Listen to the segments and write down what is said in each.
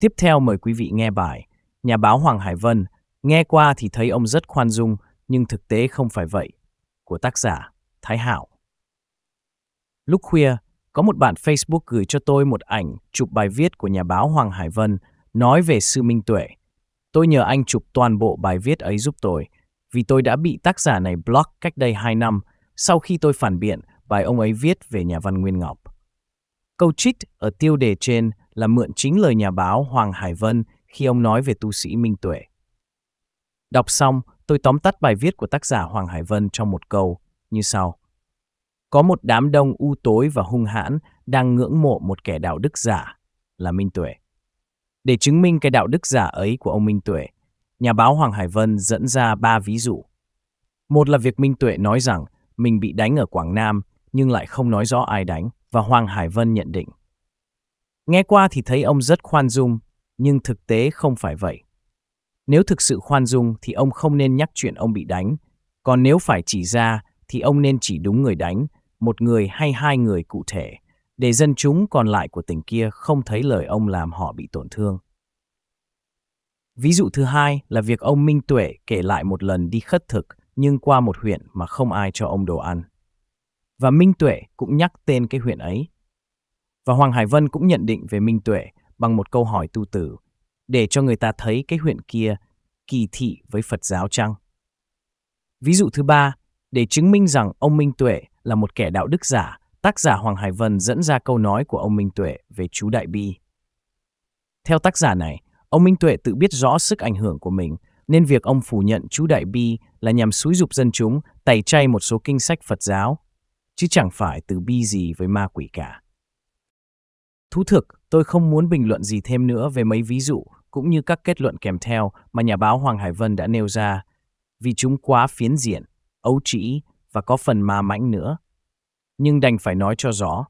Tiếp theo mời quý vị nghe bài Nhà báo Hoàng Hải Vân, nghe qua thì thấy ông rất khoan dung, nhưng thực tế không phải vậy, của tác giả Thái Hảo. Lúc khuya, có một bạn Facebook gửi cho tôi một ảnh chụp bài viết của nhà báo Hoàng Hải Vân nói về sư Minh Tuệ. Tôi nhờ anh chụp toàn bộ bài viết ấy giúp tôi, vì tôi đã bị tác giả này block cách đây 2 năm sau khi tôi phản biện bài ông ấy viết về nhà văn Nguyên Ngọc. Câu trích ở tiêu đề trên là mượn chính lời nhà báo Hoàng Hải Vân khi ông nói về tu sĩ Minh Tuệ. Đọc xong, tôi tóm tắt bài viết của tác giả Hoàng Hải Vân trong một câu như sau. Có một đám đông u tối và hung hãn đang ngưỡng mộ một kẻ đạo đức giả là Minh Tuệ. Để chứng minh cái đạo đức giả ấy của ông Minh Tuệ, nhà báo Hoàng Hải Vân dẫn ra ba ví dụ. Một là việc Minh Tuệ nói rằng mình bị đánh ở Quảng Nam nhưng lại không nói rõ ai đánh và Hoàng Hải Vân nhận định Nghe qua thì thấy ông rất khoan dung, nhưng thực tế không phải vậy. Nếu thực sự khoan dung thì ông không nên nhắc chuyện ông bị đánh, còn nếu phải chỉ ra thì ông nên chỉ đúng người đánh, một người hay hai người cụ thể, để dân chúng còn lại của tỉnh kia không thấy lời ông làm họ bị tổn thương. Ví dụ thứ hai là việc ông Minh Tuệ kể lại một lần đi khất thực nhưng qua một huyện mà không ai cho ông đồ ăn. Và Minh Tuệ cũng nhắc tên cái huyện ấy và Hoàng Hải Vân cũng nhận định về Minh Tuệ bằng một câu hỏi tu tử, để cho người ta thấy cái huyện kia kỳ thị với Phật giáo chăng? Ví dụ thứ ba, để chứng minh rằng ông Minh Tuệ là một kẻ đạo đức giả, tác giả Hoàng Hải Vân dẫn ra câu nói của ông Minh Tuệ về chú Đại Bi. Theo tác giả này, ông Minh Tuệ tự biết rõ sức ảnh hưởng của mình, nên việc ông phủ nhận chú Đại Bi là nhằm xúi dục dân chúng tẩy chay một số kinh sách Phật giáo, chứ chẳng phải từ bi gì với ma quỷ cả. Thú thực, tôi không muốn bình luận gì thêm nữa về mấy ví dụ cũng như các kết luận kèm theo mà nhà báo Hoàng Hải Vân đã nêu ra, vì chúng quá phiến diện, ấu trĩ và có phần ma mãnh nữa. Nhưng đành phải nói cho rõ.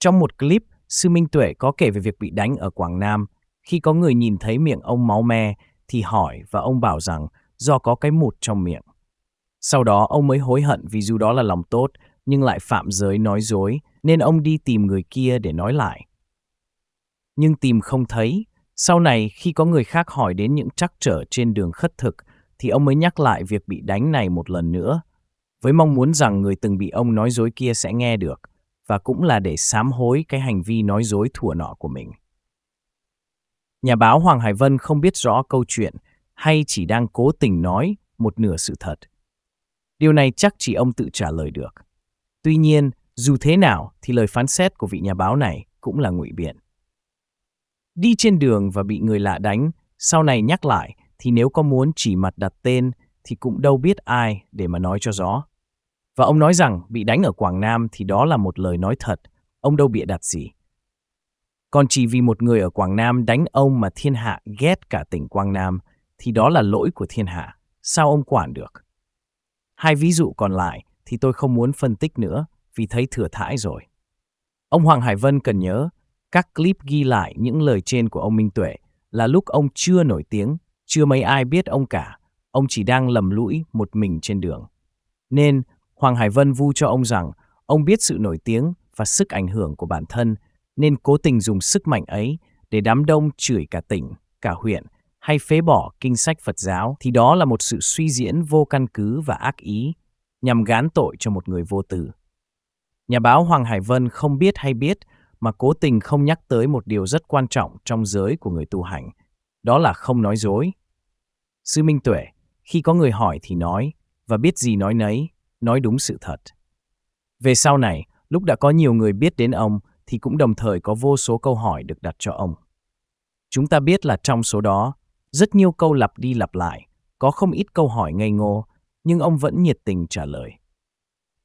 Trong một clip, Sư Minh Tuệ có kể về việc bị đánh ở Quảng Nam. Khi có người nhìn thấy miệng ông máu me thì hỏi và ông bảo rằng do có cái mụt trong miệng. Sau đó ông mới hối hận vì dù đó là lòng tốt nhưng lại phạm giới nói dối nên ông đi tìm người kia để nói lại. Nhưng tìm không thấy, sau này khi có người khác hỏi đến những trắc trở trên đường khất thực, thì ông mới nhắc lại việc bị đánh này một lần nữa, với mong muốn rằng người từng bị ông nói dối kia sẽ nghe được, và cũng là để sám hối cái hành vi nói dối thủa nọ của mình. Nhà báo Hoàng Hải Vân không biết rõ câu chuyện hay chỉ đang cố tình nói một nửa sự thật. Điều này chắc chỉ ông tự trả lời được. Tuy nhiên, dù thế nào thì lời phán xét của vị nhà báo này cũng là ngụy biện. Đi trên đường và bị người lạ đánh, sau này nhắc lại thì nếu có muốn chỉ mặt đặt tên thì cũng đâu biết ai để mà nói cho rõ. Và ông nói rằng bị đánh ở Quảng Nam thì đó là một lời nói thật, ông đâu bịa đặt gì. Còn chỉ vì một người ở Quảng Nam đánh ông mà thiên hạ ghét cả tỉnh Quảng Nam thì đó là lỗi của thiên hạ, sao ông quản được? Hai ví dụ còn lại thì tôi không muốn phân tích nữa vì thấy thừa thãi rồi. Ông Hoàng Hải Vân cần nhớ, các clip ghi lại những lời trên của ông Minh Tuệ là lúc ông chưa nổi tiếng, chưa mấy ai biết ông cả, ông chỉ đang lầm lũi một mình trên đường. Nên, Hoàng Hải Vân vu cho ông rằng ông biết sự nổi tiếng và sức ảnh hưởng của bản thân, nên cố tình dùng sức mạnh ấy để đám đông chửi cả tỉnh, cả huyện hay phế bỏ kinh sách Phật giáo thì đó là một sự suy diễn vô căn cứ và ác ý nhằm gán tội cho một người vô tử. Nhà báo Hoàng Hải Vân không biết hay biết mà cố tình không nhắc tới một điều rất quan trọng trong giới của người tu hành, đó là không nói dối. Sư Minh Tuệ, khi có người hỏi thì nói, và biết gì nói nấy, nói đúng sự thật. Về sau này, lúc đã có nhiều người biết đến ông, thì cũng đồng thời có vô số câu hỏi được đặt cho ông. Chúng ta biết là trong số đó, rất nhiều câu lặp đi lặp lại, có không ít câu hỏi ngây ngô, nhưng ông vẫn nhiệt tình trả lời.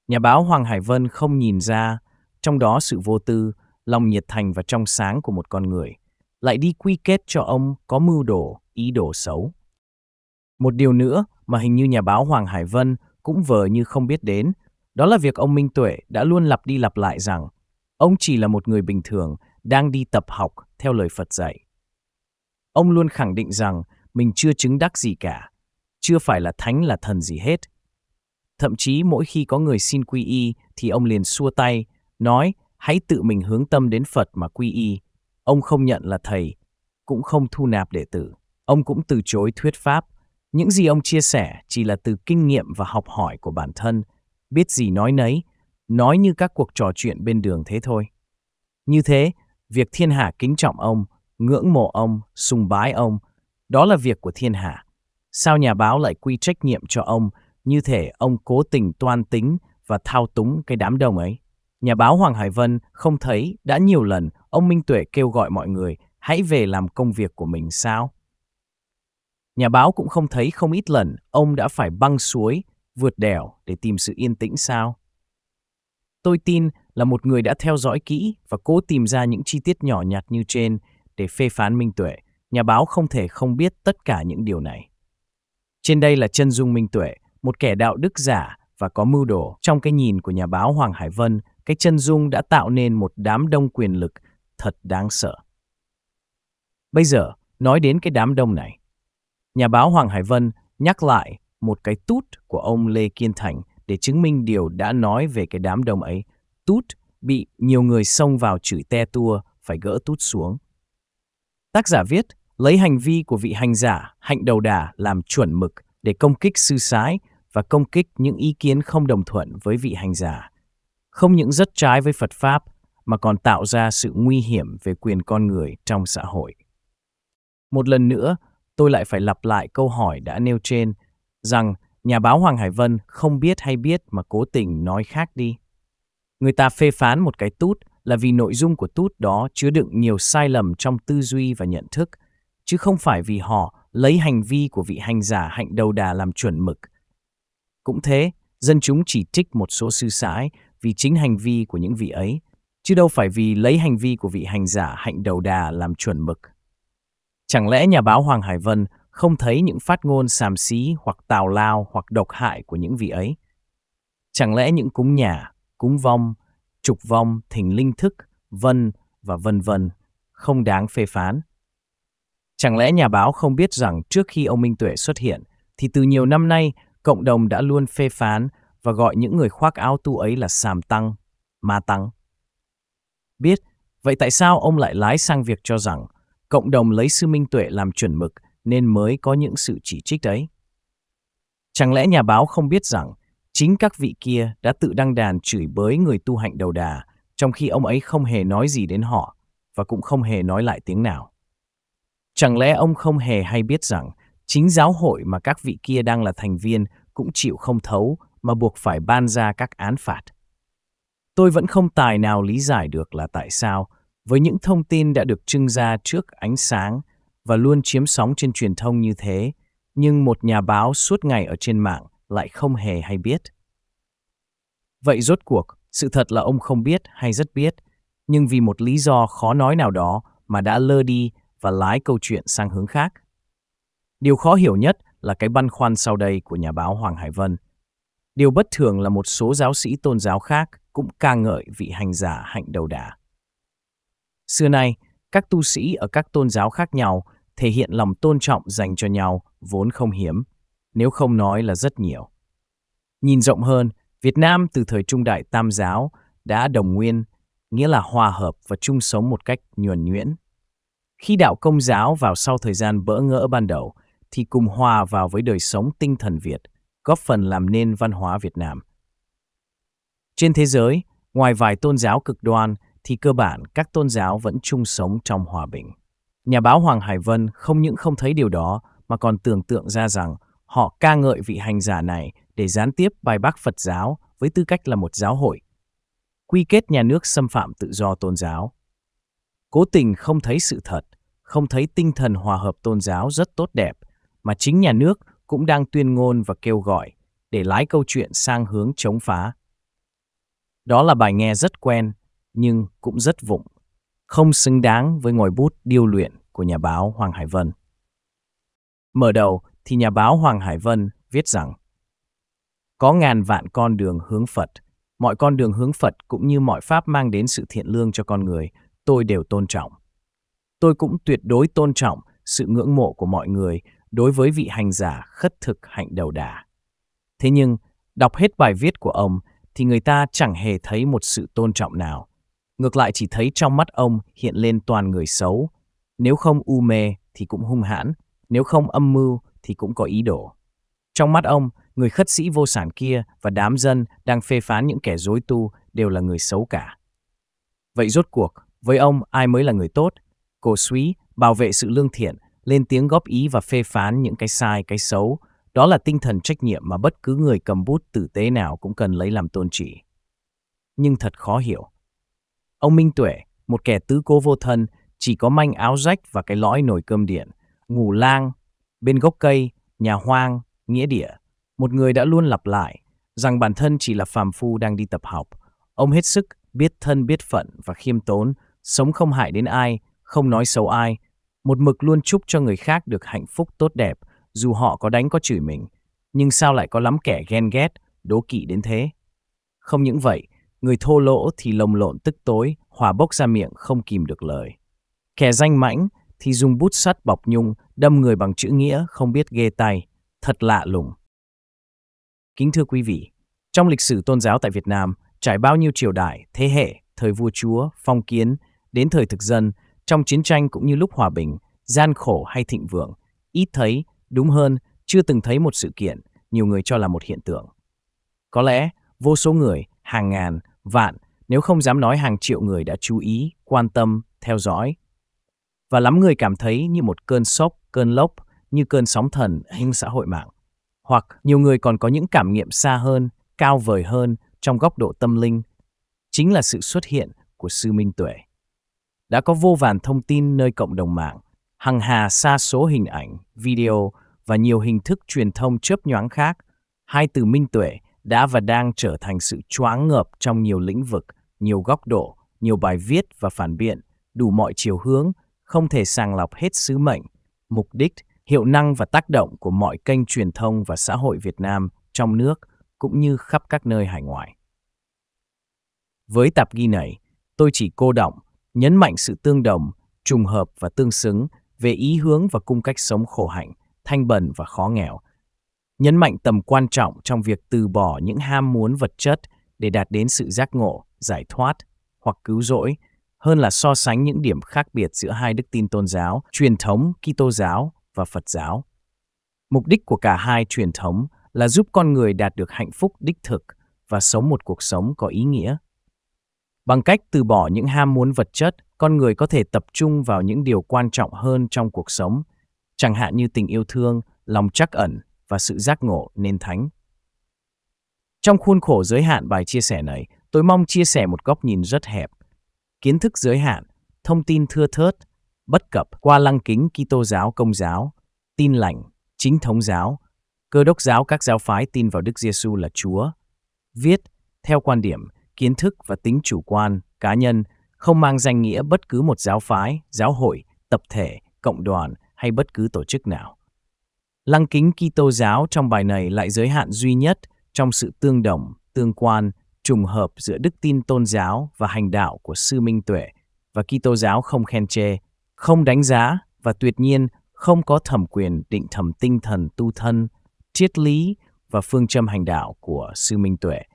Nhà báo Hoàng Hải Vân không nhìn ra, trong đó sự vô tư, lòng nhiệt thành và trong sáng của một con người, lại đi quy kết cho ông có mưu đồ, ý đồ xấu. Một điều nữa mà hình như nhà báo Hoàng Hải Vân cũng vờ như không biết đến, đó là việc ông Minh Tuệ đã luôn lặp đi lặp lại rằng ông chỉ là một người bình thường đang đi tập học theo lời Phật dạy. Ông luôn khẳng định rằng mình chưa chứng đắc gì cả, chưa phải là thánh là thần gì hết, Thậm chí mỗi khi có người xin quy y thì ông liền xua tay, nói hãy tự mình hướng tâm đến Phật mà quy y. Ông không nhận là thầy, cũng không thu nạp đệ tử. Ông cũng từ chối thuyết pháp. Những gì ông chia sẻ chỉ là từ kinh nghiệm và học hỏi của bản thân, biết gì nói nấy, nói như các cuộc trò chuyện bên đường thế thôi. Như thế, việc thiên hạ kính trọng ông, ngưỡng mộ ông, sùng bái ông, đó là việc của thiên hạ. Sao nhà báo lại quy trách nhiệm cho ông như thể ông cố tình toan tính và thao túng cái đám đông ấy. Nhà báo Hoàng Hải Vân không thấy đã nhiều lần ông Minh Tuệ kêu gọi mọi người hãy về làm công việc của mình sao? Nhà báo cũng không thấy không ít lần ông đã phải băng suối, vượt đèo để tìm sự yên tĩnh sao? Tôi tin là một người đã theo dõi kỹ và cố tìm ra những chi tiết nhỏ nhặt như trên để phê phán Minh Tuệ. Nhà báo không thể không biết tất cả những điều này. Trên đây là chân dung Minh Tuệ – một kẻ đạo đức giả và có mưu đồ. Trong cái nhìn của nhà báo Hoàng Hải Vân, cái chân dung đã tạo nên một đám đông quyền lực thật đáng sợ. Bây giờ, nói đến cái đám đông này. Nhà báo Hoàng Hải Vân nhắc lại một cái tút của ông Lê Kiên Thành để chứng minh điều đã nói về cái đám đông ấy. Tút bị nhiều người xông vào chửi te tua, phải gỡ tút xuống. Tác giả viết, lấy hành vi của vị hành giả, hạnh đầu đà làm chuẩn mực để công kích sư sái và công kích những ý kiến không đồng thuận với vị hành giả, không những rất trái với Phật Pháp mà còn tạo ra sự nguy hiểm về quyền con người trong xã hội. Một lần nữa, tôi lại phải lặp lại câu hỏi đã nêu trên rằng nhà báo Hoàng Hải Vân không biết hay biết mà cố tình nói khác đi. Người ta phê phán một cái tút là vì nội dung của tút đó chứa đựng nhiều sai lầm trong tư duy và nhận thức, chứ không phải vì họ lấy hành vi của vị hành giả hạnh đầu đà làm chuẩn mực. Cũng thế, dân chúng chỉ trích một số sư sãi vì chính hành vi của những vị ấy, chứ đâu phải vì lấy hành vi của vị hành giả hạnh đầu đà làm chuẩn mực. Chẳng lẽ nhà báo Hoàng Hải Vân không thấy những phát ngôn xàm xí hoặc tào lao hoặc độc hại của những vị ấy? Chẳng lẽ những cúng nhà, cúng vong, trục vong, thỉnh linh thức, vân và vân vân không đáng phê phán? Chẳng lẽ nhà báo không biết rằng trước khi ông Minh Tuệ xuất hiện, thì từ nhiều năm nay, cộng đồng đã luôn phê phán và gọi những người khoác áo tu ấy là xàm tăng, ma tăng. Biết, vậy tại sao ông lại lái sang việc cho rằng cộng đồng lấy sư Minh Tuệ làm chuẩn mực nên mới có những sự chỉ trích đấy? Chẳng lẽ nhà báo không biết rằng chính các vị kia đã tự đăng đàn chửi bới người tu hạnh đầu đà, trong khi ông ấy không hề nói gì đến họ và cũng không hề nói lại tiếng nào? Chẳng lẽ ông không hề hay biết rằng chính giáo hội mà các vị kia đang là thành viên cũng chịu không thấu mà buộc phải ban ra các án phạt? Tôi vẫn không tài nào lý giải được là tại sao, với những thông tin đã được trưng ra trước ánh sáng và luôn chiếm sóng trên truyền thông như thế, nhưng một nhà báo suốt ngày ở trên mạng lại không hề hay biết. Vậy rốt cuộc, sự thật là ông không biết hay rất biết, nhưng vì một lý do khó nói nào đó mà đã lơ đi và lái câu chuyện sang hướng khác. Điều khó hiểu nhất là cái băn khoăn sau đây của nhà báo Hoàng Hải Vân. Điều bất thường là một số giáo sĩ tôn giáo khác cũng ca ngợi vị hành giả hạnh đầu đà. Xưa nay, các tu sĩ ở các tôn giáo khác nhau thể hiện lòng tôn trọng dành cho nhau vốn không hiếm, nếu không nói là rất nhiều. Nhìn rộng hơn, Việt Nam từ thời trung đại tam giáo đã đồng nguyên, nghĩa là hòa hợp và chung sống một cách nhuần nhuyễn, khi đạo công giáo vào sau thời gian bỡ ngỡ ban đầu, thì cùng hòa vào với đời sống tinh thần Việt, góp phần làm nên văn hóa Việt Nam. Trên thế giới, ngoài vài tôn giáo cực đoan, thì cơ bản các tôn giáo vẫn chung sống trong hòa bình. Nhà báo Hoàng Hải Vân không những không thấy điều đó mà còn tưởng tượng ra rằng họ ca ngợi vị hành giả này để gián tiếp bài bác Phật giáo với tư cách là một giáo hội. Quy kết nhà nước xâm phạm tự do tôn giáo, cố tình không thấy sự thật, không thấy tinh thần hòa hợp tôn giáo rất tốt đẹp, mà chính nhà nước cũng đang tuyên ngôn và kêu gọi để lái câu chuyện sang hướng chống phá. Đó là bài nghe rất quen, nhưng cũng rất vụng, không xứng đáng với ngòi bút điêu luyện của nhà báo Hoàng Hải Vân. Mở đầu thì nhà báo Hoàng Hải Vân viết rằng Có ngàn vạn con đường hướng Phật, mọi con đường hướng Phật cũng như mọi pháp mang đến sự thiện lương cho con người – tôi đều tôn trọng. Tôi cũng tuyệt đối tôn trọng sự ngưỡng mộ của mọi người đối với vị hành giả khất thực hạnh đầu đà. Thế nhưng, đọc hết bài viết của ông thì người ta chẳng hề thấy một sự tôn trọng nào. Ngược lại chỉ thấy trong mắt ông hiện lên toàn người xấu. Nếu không u mê thì cũng hung hãn, nếu không âm mưu thì cũng có ý đồ. Trong mắt ông, người khất sĩ vô sản kia và đám dân đang phê phán những kẻ dối tu đều là người xấu cả. Vậy rốt cuộc, với ông, ai mới là người tốt? Cổ suý, bảo vệ sự lương thiện, lên tiếng góp ý và phê phán những cái sai, cái xấu. Đó là tinh thần trách nhiệm mà bất cứ người cầm bút tử tế nào cũng cần lấy làm tôn trị Nhưng thật khó hiểu. Ông Minh Tuệ, một kẻ tứ cố vô thân, chỉ có manh áo rách và cái lõi nồi cơm điện, ngủ lang, bên gốc cây, nhà hoang, nghĩa địa. Một người đã luôn lặp lại rằng bản thân chỉ là phàm phu đang đi tập học. Ông hết sức biết thân biết phận và khiêm tốn, sống không hại đến ai, không nói xấu ai, một mực luôn chúc cho người khác được hạnh phúc tốt đẹp, dù họ có đánh có chửi mình. Nhưng sao lại có lắm kẻ ghen ghét, đố kỵ đến thế? Không những vậy, người thô lỗ thì lồng lộn tức tối, hòa bốc ra miệng không kìm được lời. Kẻ danh mãnh thì dùng bút sắt bọc nhung, đâm người bằng chữ nghĩa không biết ghê tay, thật lạ lùng. Kính thưa quý vị, trong lịch sử tôn giáo tại Việt Nam, trải bao nhiêu triều đại, thế hệ, thời vua chúa, phong kiến, Đến thời thực dân, trong chiến tranh cũng như lúc hòa bình, gian khổ hay thịnh vượng, ít thấy, đúng hơn, chưa từng thấy một sự kiện, nhiều người cho là một hiện tượng. Có lẽ, vô số người, hàng ngàn, vạn, nếu không dám nói hàng triệu người đã chú ý, quan tâm, theo dõi. Và lắm người cảm thấy như một cơn sốc, cơn lốc, như cơn sóng thần hình xã hội mạng. Hoặc nhiều người còn có những cảm nghiệm xa hơn, cao vời hơn trong góc độ tâm linh. Chính là sự xuất hiện của sư Minh Tuệ đã có vô vàn thông tin nơi cộng đồng mạng, hằng hà xa số hình ảnh, video và nhiều hình thức truyền thông chớp nhoáng khác, hai từ minh tuệ đã và đang trở thành sự choáng ngợp trong nhiều lĩnh vực, nhiều góc độ, nhiều bài viết và phản biện, đủ mọi chiều hướng, không thể sàng lọc hết sứ mệnh, mục đích, hiệu năng và tác động của mọi kênh truyền thông và xã hội Việt Nam trong nước cũng như khắp các nơi hải ngoại. Với tạp ghi này, tôi chỉ cô động nhấn mạnh sự tương đồng, trùng hợp và tương xứng về ý hướng và cung cách sống khổ hạnh, thanh bần và khó nghèo. Nhấn mạnh tầm quan trọng trong việc từ bỏ những ham muốn vật chất để đạt đến sự giác ngộ, giải thoát hoặc cứu rỗi, hơn là so sánh những điểm khác biệt giữa hai đức tin tôn giáo, truyền thống Kitô giáo và Phật giáo. Mục đích của cả hai truyền thống là giúp con người đạt được hạnh phúc đích thực và sống một cuộc sống có ý nghĩa Bằng cách từ bỏ những ham muốn vật chất, con người có thể tập trung vào những điều quan trọng hơn trong cuộc sống, chẳng hạn như tình yêu thương, lòng trắc ẩn và sự giác ngộ nên thánh. Trong khuôn khổ giới hạn bài chia sẻ này, tôi mong chia sẻ một góc nhìn rất hẹp, kiến thức giới hạn, thông tin thưa thớt, bất cập qua lăng kính Kitô giáo Công giáo, tin lành, chính thống giáo, cơ đốc giáo các giáo phái tin vào Đức giê Giêsu là Chúa. Viết theo quan điểm kiến thức và tính chủ quan, cá nhân, không mang danh nghĩa bất cứ một giáo phái, giáo hội, tập thể, cộng đoàn hay bất cứ tổ chức nào. Lăng kính Kitô giáo trong bài này lại giới hạn duy nhất trong sự tương đồng, tương quan, trùng hợp giữa đức tin tôn giáo và hành đạo của sư Minh Tuệ và Kitô giáo không khen chê, không đánh giá và tuyệt nhiên không có thẩm quyền định thẩm tinh thần tu thân, triết lý và phương châm hành đạo của sư Minh Tuệ –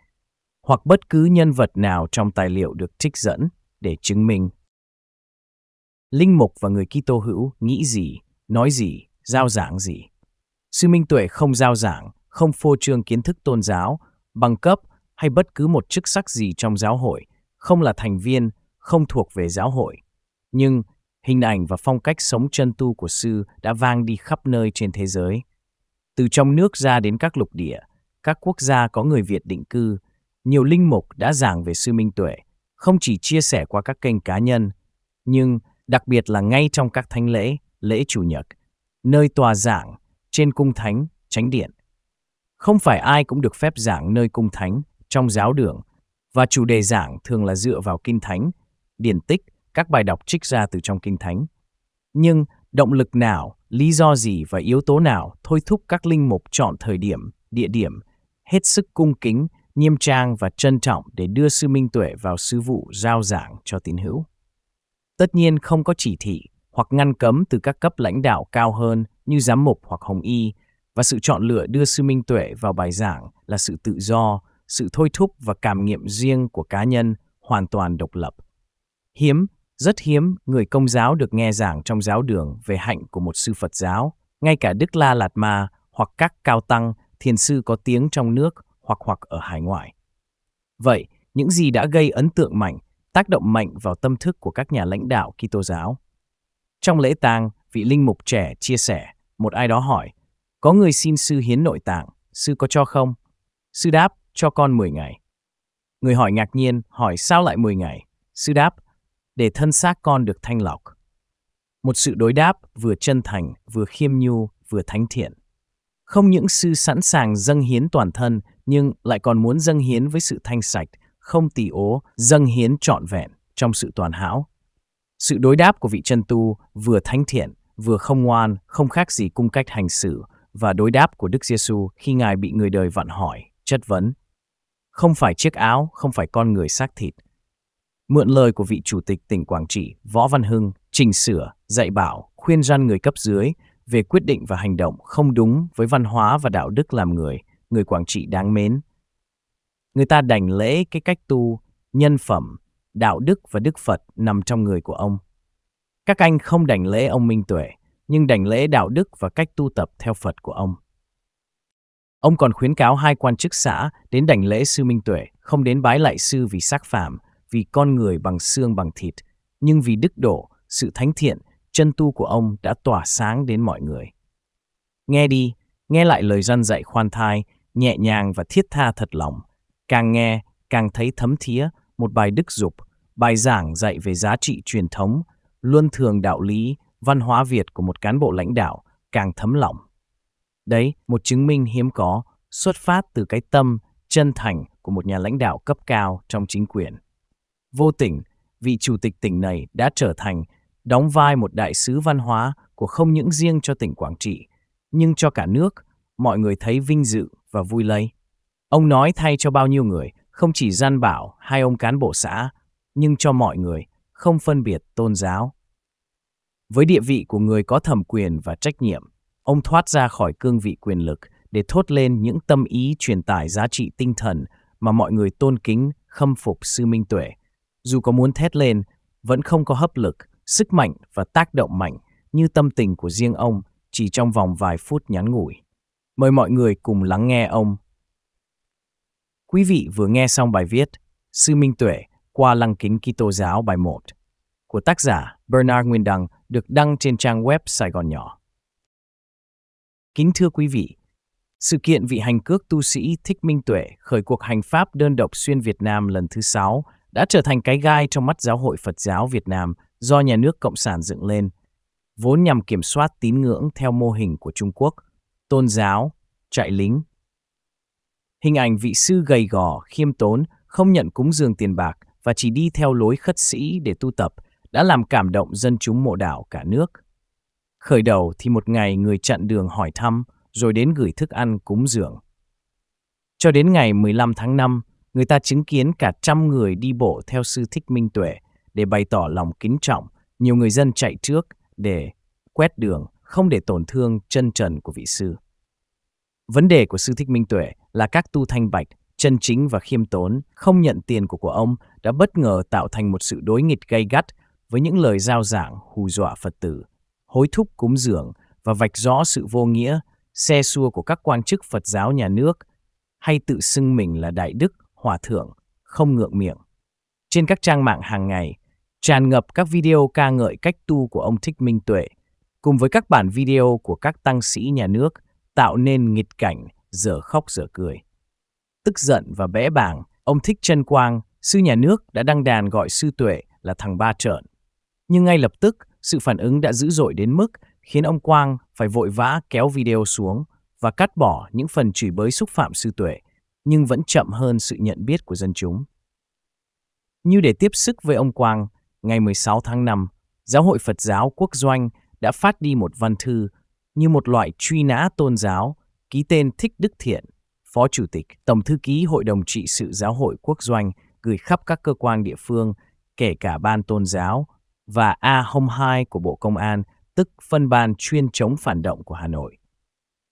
hoặc bất cứ nhân vật nào trong tài liệu được trích dẫn để chứng minh. Linh mục và người Kitô hữu nghĩ gì, nói gì, giao giảng gì. Sư Minh Tuệ không giao giảng, không phô trương kiến thức tôn giáo, bằng cấp hay bất cứ một chức sắc gì trong giáo hội, không là thành viên, không thuộc về giáo hội. Nhưng hình ảnh và phong cách sống chân tu của sư đã vang đi khắp nơi trên thế giới. Từ trong nước ra đến các lục địa, các quốc gia có người Việt định cư, nhiều linh mục đã giảng về sư Minh Tuệ, không chỉ chia sẻ qua các kênh cá nhân, nhưng đặc biệt là ngay trong các thánh lễ, lễ chủ nhật, nơi tòa giảng, trên cung thánh, chánh điện. Không phải ai cũng được phép giảng nơi cung thánh, trong giáo đường, và chủ đề giảng thường là dựa vào kinh thánh, điển tích, các bài đọc trích ra từ trong kinh thánh. Nhưng động lực nào, lý do gì và yếu tố nào thôi thúc các linh mục chọn thời điểm, địa điểm, hết sức cung kính nghiêm trang và trân trọng để đưa sư Minh Tuệ vào sứ vụ giao giảng cho tín hữu. Tất nhiên không có chỉ thị hoặc ngăn cấm từ các cấp lãnh đạo cao hơn như giám mục hoặc hồng y và sự chọn lựa đưa sư Minh Tuệ vào bài giảng là sự tự do, sự thôi thúc và cảm nghiệm riêng của cá nhân hoàn toàn độc lập. Hiếm, rất hiếm người công giáo được nghe giảng trong giáo đường về hạnh của một sư Phật giáo, ngay cả Đức La Lạt Ma hoặc các cao tăng, thiền sư có tiếng trong nước hoặc hoặc ở hải ngoại. Vậy, những gì đã gây ấn tượng mạnh, tác động mạnh vào tâm thức của các nhà lãnh đạo Kitô giáo? Trong lễ tang, vị linh mục trẻ chia sẻ, một ai đó hỏi, có người xin sư hiến nội tạng, sư có cho không? Sư đáp, cho con 10 ngày. Người hỏi ngạc nhiên, hỏi sao lại 10 ngày? Sư đáp, để thân xác con được thanh lọc. Một sự đối đáp vừa chân thành, vừa khiêm nhu, vừa thánh thiện. Không những sư sẵn sàng dâng hiến toàn thân nhưng lại còn muốn dâng hiến với sự thanh sạch, không tỳ ố, dâng hiến trọn vẹn trong sự toàn hảo. Sự đối đáp của vị chân tu vừa thánh thiện, vừa không ngoan, không khác gì cung cách hành xử và đối đáp của Đức Giêsu khi Ngài bị người đời vặn hỏi, chất vấn. Không phải chiếc áo, không phải con người xác thịt. Mượn lời của vị chủ tịch tỉnh Quảng Trị, Võ Văn Hưng, chỉnh sửa, dạy bảo, khuyên răn người cấp dưới về quyết định và hành động không đúng với văn hóa và đạo đức làm người – người Quảng Trị đáng mến. Người ta đành lễ cái cách tu, nhân phẩm, đạo đức và đức Phật nằm trong người của ông. Các anh không đành lễ ông Minh Tuệ, nhưng đành lễ đạo đức và cách tu tập theo Phật của ông. Ông còn khuyến cáo hai quan chức xã đến đảnh lễ sư Minh Tuệ, không đến bái lại sư vì xác phạm, vì con người bằng xương bằng thịt, nhưng vì đức độ, sự thánh thiện, chân tu của ông đã tỏa sáng đến mọi người. Nghe đi, nghe lại lời dân dạy khoan thai, nhẹ nhàng và thiết tha thật lòng. Càng nghe, càng thấy thấm thía một bài đức dục, bài giảng dạy về giá trị truyền thống, luân thường đạo lý, văn hóa Việt của một cán bộ lãnh đạo càng thấm lòng. Đấy, một chứng minh hiếm có, xuất phát từ cái tâm chân thành của một nhà lãnh đạo cấp cao trong chính quyền. Vô tình, vị chủ tịch tỉnh này đã trở thành đóng vai một đại sứ văn hóa của không những riêng cho tỉnh Quảng Trị, nhưng cho cả nước, mọi người thấy vinh dự và vui lây. Ông nói thay cho bao nhiêu người, không chỉ gian bảo hai ông cán bộ xã, nhưng cho mọi người, không phân biệt tôn giáo. Với địa vị của người có thẩm quyền và trách nhiệm, ông thoát ra khỏi cương vị quyền lực để thốt lên những tâm ý truyền tải giá trị tinh thần mà mọi người tôn kính, khâm phục sư Minh Tuệ. Dù có muốn thét lên, vẫn không có hấp lực, sức mạnh và tác động mạnh như tâm tình của riêng ông chỉ trong vòng vài phút ngắn ngủi. Mời mọi người cùng lắng nghe ông. Quý vị vừa nghe xong bài viết Sư Minh Tuệ qua lăng kính Kitô giáo bài 1 của tác giả Bernard Nguyên Đăng được đăng trên trang web Sài Gòn Nhỏ. Kính thưa quý vị, sự kiện vị hành cước tu sĩ Thích Minh Tuệ khởi cuộc hành pháp đơn độc xuyên Việt Nam lần thứ sáu đã trở thành cái gai trong mắt giáo hội Phật giáo Việt Nam do nhà nước Cộng sản dựng lên, vốn nhằm kiểm soát tín ngưỡng theo mô hình của Trung Quốc – tôn giáo, trại lính. Hình ảnh vị sư gầy gò, khiêm tốn, không nhận cúng dường tiền bạc và chỉ đi theo lối khất sĩ để tu tập đã làm cảm động dân chúng mộ đảo cả nước. Khởi đầu thì một ngày người chặn đường hỏi thăm, rồi đến gửi thức ăn cúng dường. Cho đến ngày 15 tháng 5, người ta chứng kiến cả trăm người đi bộ theo sư Thích Minh Tuệ để bày tỏ lòng kính trọng. Nhiều người dân chạy trước để quét đường không để tổn thương chân trần của vị sư. Vấn đề của sư Thích Minh Tuệ là các tu thanh bạch, chân chính và khiêm tốn, không nhận tiền của của ông đã bất ngờ tạo thành một sự đối nghịch gay gắt với những lời giao giảng hù dọa Phật tử, hối thúc cúng dường và vạch rõ sự vô nghĩa, xe xua của các quan chức Phật giáo nhà nước hay tự xưng mình là đại đức, hòa thượng, không ngượng miệng. Trên các trang mạng hàng ngày, tràn ngập các video ca ngợi cách tu của ông Thích Minh Tuệ – cùng với các bản video của các tăng sĩ nhà nước tạo nên nghịch cảnh giờ khóc giờ cười. Tức giận và bẽ bàng ông Thích Trân Quang, sư nhà nước đã đăng đàn gọi sư tuệ là thằng ba trợn. Nhưng ngay lập tức, sự phản ứng đã dữ dội đến mức khiến ông Quang phải vội vã kéo video xuống và cắt bỏ những phần chửi bới xúc phạm sư tuệ, nhưng vẫn chậm hơn sự nhận biết của dân chúng. Như để tiếp sức với ông Quang, ngày 16 tháng 5, Giáo hội Phật giáo Quốc doanh đã phát đi một văn thư như một loại truy nã tôn giáo ký tên Thích Đức Thiện, Phó Chủ tịch, Tổng Thư ký Hội đồng Trị sự Giáo hội Quốc doanh gửi khắp các cơ quan địa phương, kể cả Ban Tôn giáo và A Home 2 của Bộ Công an, tức phân ban chuyên chống phản động của Hà Nội.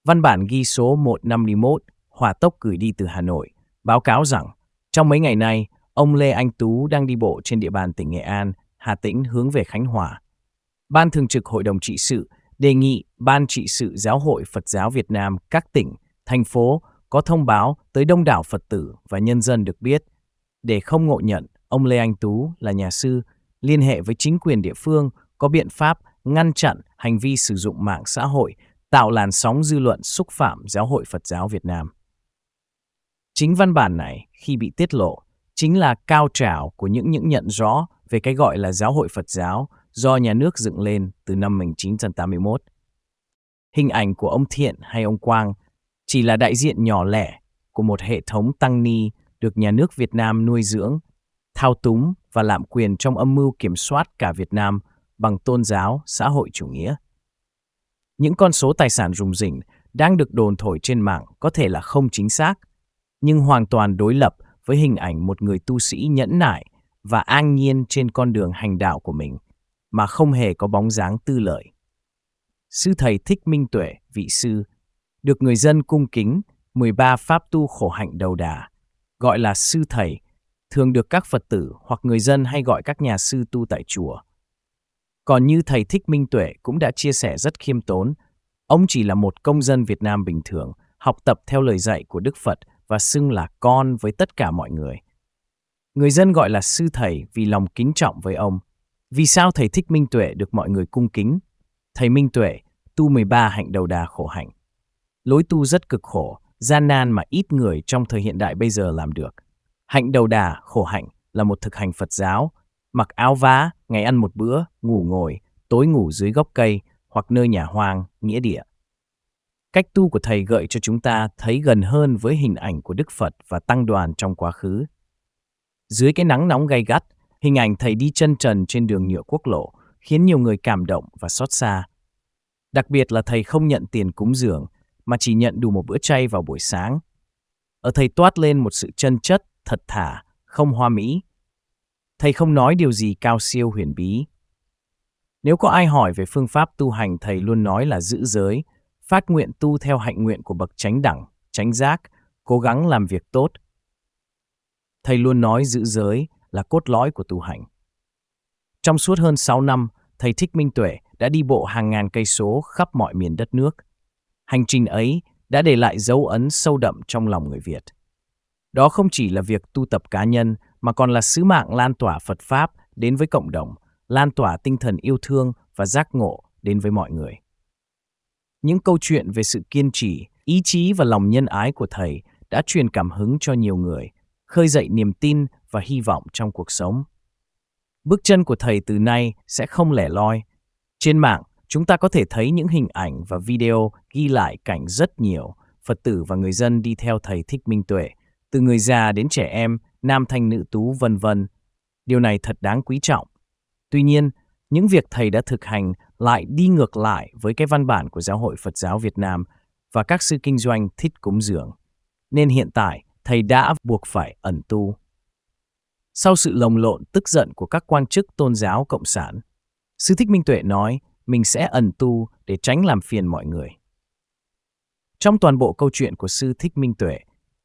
Văn bản ghi số 151 Hòa Tốc gửi đi từ Hà Nội báo cáo rằng trong mấy ngày nay, ông Lê Anh Tú đang đi bộ trên địa bàn tỉnh Nghệ An, Hà Tĩnh hướng về Khánh Hòa Ban Thường trực Hội đồng Trị sự đề nghị Ban Trị sự Giáo hội Phật giáo Việt Nam các tỉnh, thành phố có thông báo tới đông đảo Phật tử và nhân dân được biết. Để không ngộ nhận, ông Lê Anh Tú là nhà sư, liên hệ với chính quyền địa phương có biện pháp ngăn chặn hành vi sử dụng mạng xã hội, tạo làn sóng dư luận xúc phạm Giáo hội Phật giáo Việt Nam. Chính văn bản này, khi bị tiết lộ, chính là cao trào của những những nhận rõ về cái gọi là giáo hội Phật giáo – do nhà nước dựng lên từ năm 1981. Hình ảnh của ông Thiện hay ông Quang chỉ là đại diện nhỏ lẻ của một hệ thống tăng ni được nhà nước Việt Nam nuôi dưỡng, thao túng và lạm quyền trong âm mưu kiểm soát cả Việt Nam bằng tôn giáo, xã hội chủ nghĩa. Những con số tài sản rùng rỉnh đang được đồn thổi trên mạng có thể là không chính xác, nhưng hoàn toàn đối lập với hình ảnh một người tu sĩ nhẫn nại và an nhiên trên con đường hành đạo của mình – mà không hề có bóng dáng tư lợi. Sư thầy Thích Minh Tuệ, vị sư, được người dân cung kính 13 pháp tu khổ hạnh đầu đà, gọi là sư thầy, thường được các Phật tử hoặc người dân hay gọi các nhà sư tu tại chùa. Còn như thầy Thích Minh Tuệ cũng đã chia sẻ rất khiêm tốn, ông chỉ là một công dân Việt Nam bình thường, học tập theo lời dạy của Đức Phật và xưng là con với tất cả mọi người. Người dân gọi là sư thầy vì lòng kính trọng với ông – vì sao thầy Thích Minh Tuệ được mọi người cung kính? Thầy Minh Tuệ, tu 13 hạnh đầu đà khổ hạnh. Lối tu rất cực khổ, gian nan mà ít người trong thời hiện đại bây giờ làm được. Hạnh đầu đà, khổ hạnh là một thực hành Phật giáo, mặc áo vá, ngày ăn một bữa, ngủ ngồi, tối ngủ dưới gốc cây hoặc nơi nhà hoang, nghĩa địa. Cách tu của thầy gợi cho chúng ta thấy gần hơn với hình ảnh của Đức Phật và tăng đoàn trong quá khứ. Dưới cái nắng nóng gay gắt, Hình ảnh thầy đi chân trần trên đường nhựa quốc lộ khiến nhiều người cảm động và xót xa. Đặc biệt là thầy không nhận tiền cúng dường, mà chỉ nhận đủ một bữa chay vào buổi sáng. Ở thầy toát lên một sự chân chất, thật thà, không hoa mỹ. Thầy không nói điều gì cao siêu huyền bí. Nếu có ai hỏi về phương pháp tu hành, thầy luôn nói là giữ giới, phát nguyện tu theo hạnh nguyện của bậc chánh đẳng, chánh giác, cố gắng làm việc tốt. Thầy luôn nói giữ giới, là cốt lõi của tu hành. Trong suốt hơn 6 năm, thầy Thích Minh Tuệ đã đi bộ hàng ngàn cây số khắp mọi miền đất nước. Hành trình ấy đã để lại dấu ấn sâu đậm trong lòng người Việt. Đó không chỉ là việc tu tập cá nhân mà còn là sứ mạng lan tỏa Phật Pháp đến với cộng đồng, lan tỏa tinh thần yêu thương và giác ngộ đến với mọi người. Những câu chuyện về sự kiên trì, ý chí và lòng nhân ái của Thầy đã truyền cảm hứng cho nhiều người, khơi dậy niềm tin và hy vọng trong cuộc sống. Bước chân của thầy từ nay sẽ không lẻ loi. Trên mạng, chúng ta có thể thấy những hình ảnh và video ghi lại cảnh rất nhiều Phật tử và người dân đi theo thầy Thích Minh Tuệ, từ người già đến trẻ em, nam thanh nữ tú vân vân. Điều này thật đáng quý trọng. Tuy nhiên, những việc thầy đã thực hành lại đi ngược lại với cái văn bản của Giáo hội Phật giáo Việt Nam và các sư kinh doanh thích cúng dường. Nên hiện tại, thầy đã buộc phải ẩn tu. Sau sự lồng lộn tức giận của các quan chức tôn giáo cộng sản, Sư Thích Minh Tuệ nói mình sẽ ẩn tu để tránh làm phiền mọi người. Trong toàn bộ câu chuyện của Sư Thích Minh Tuệ,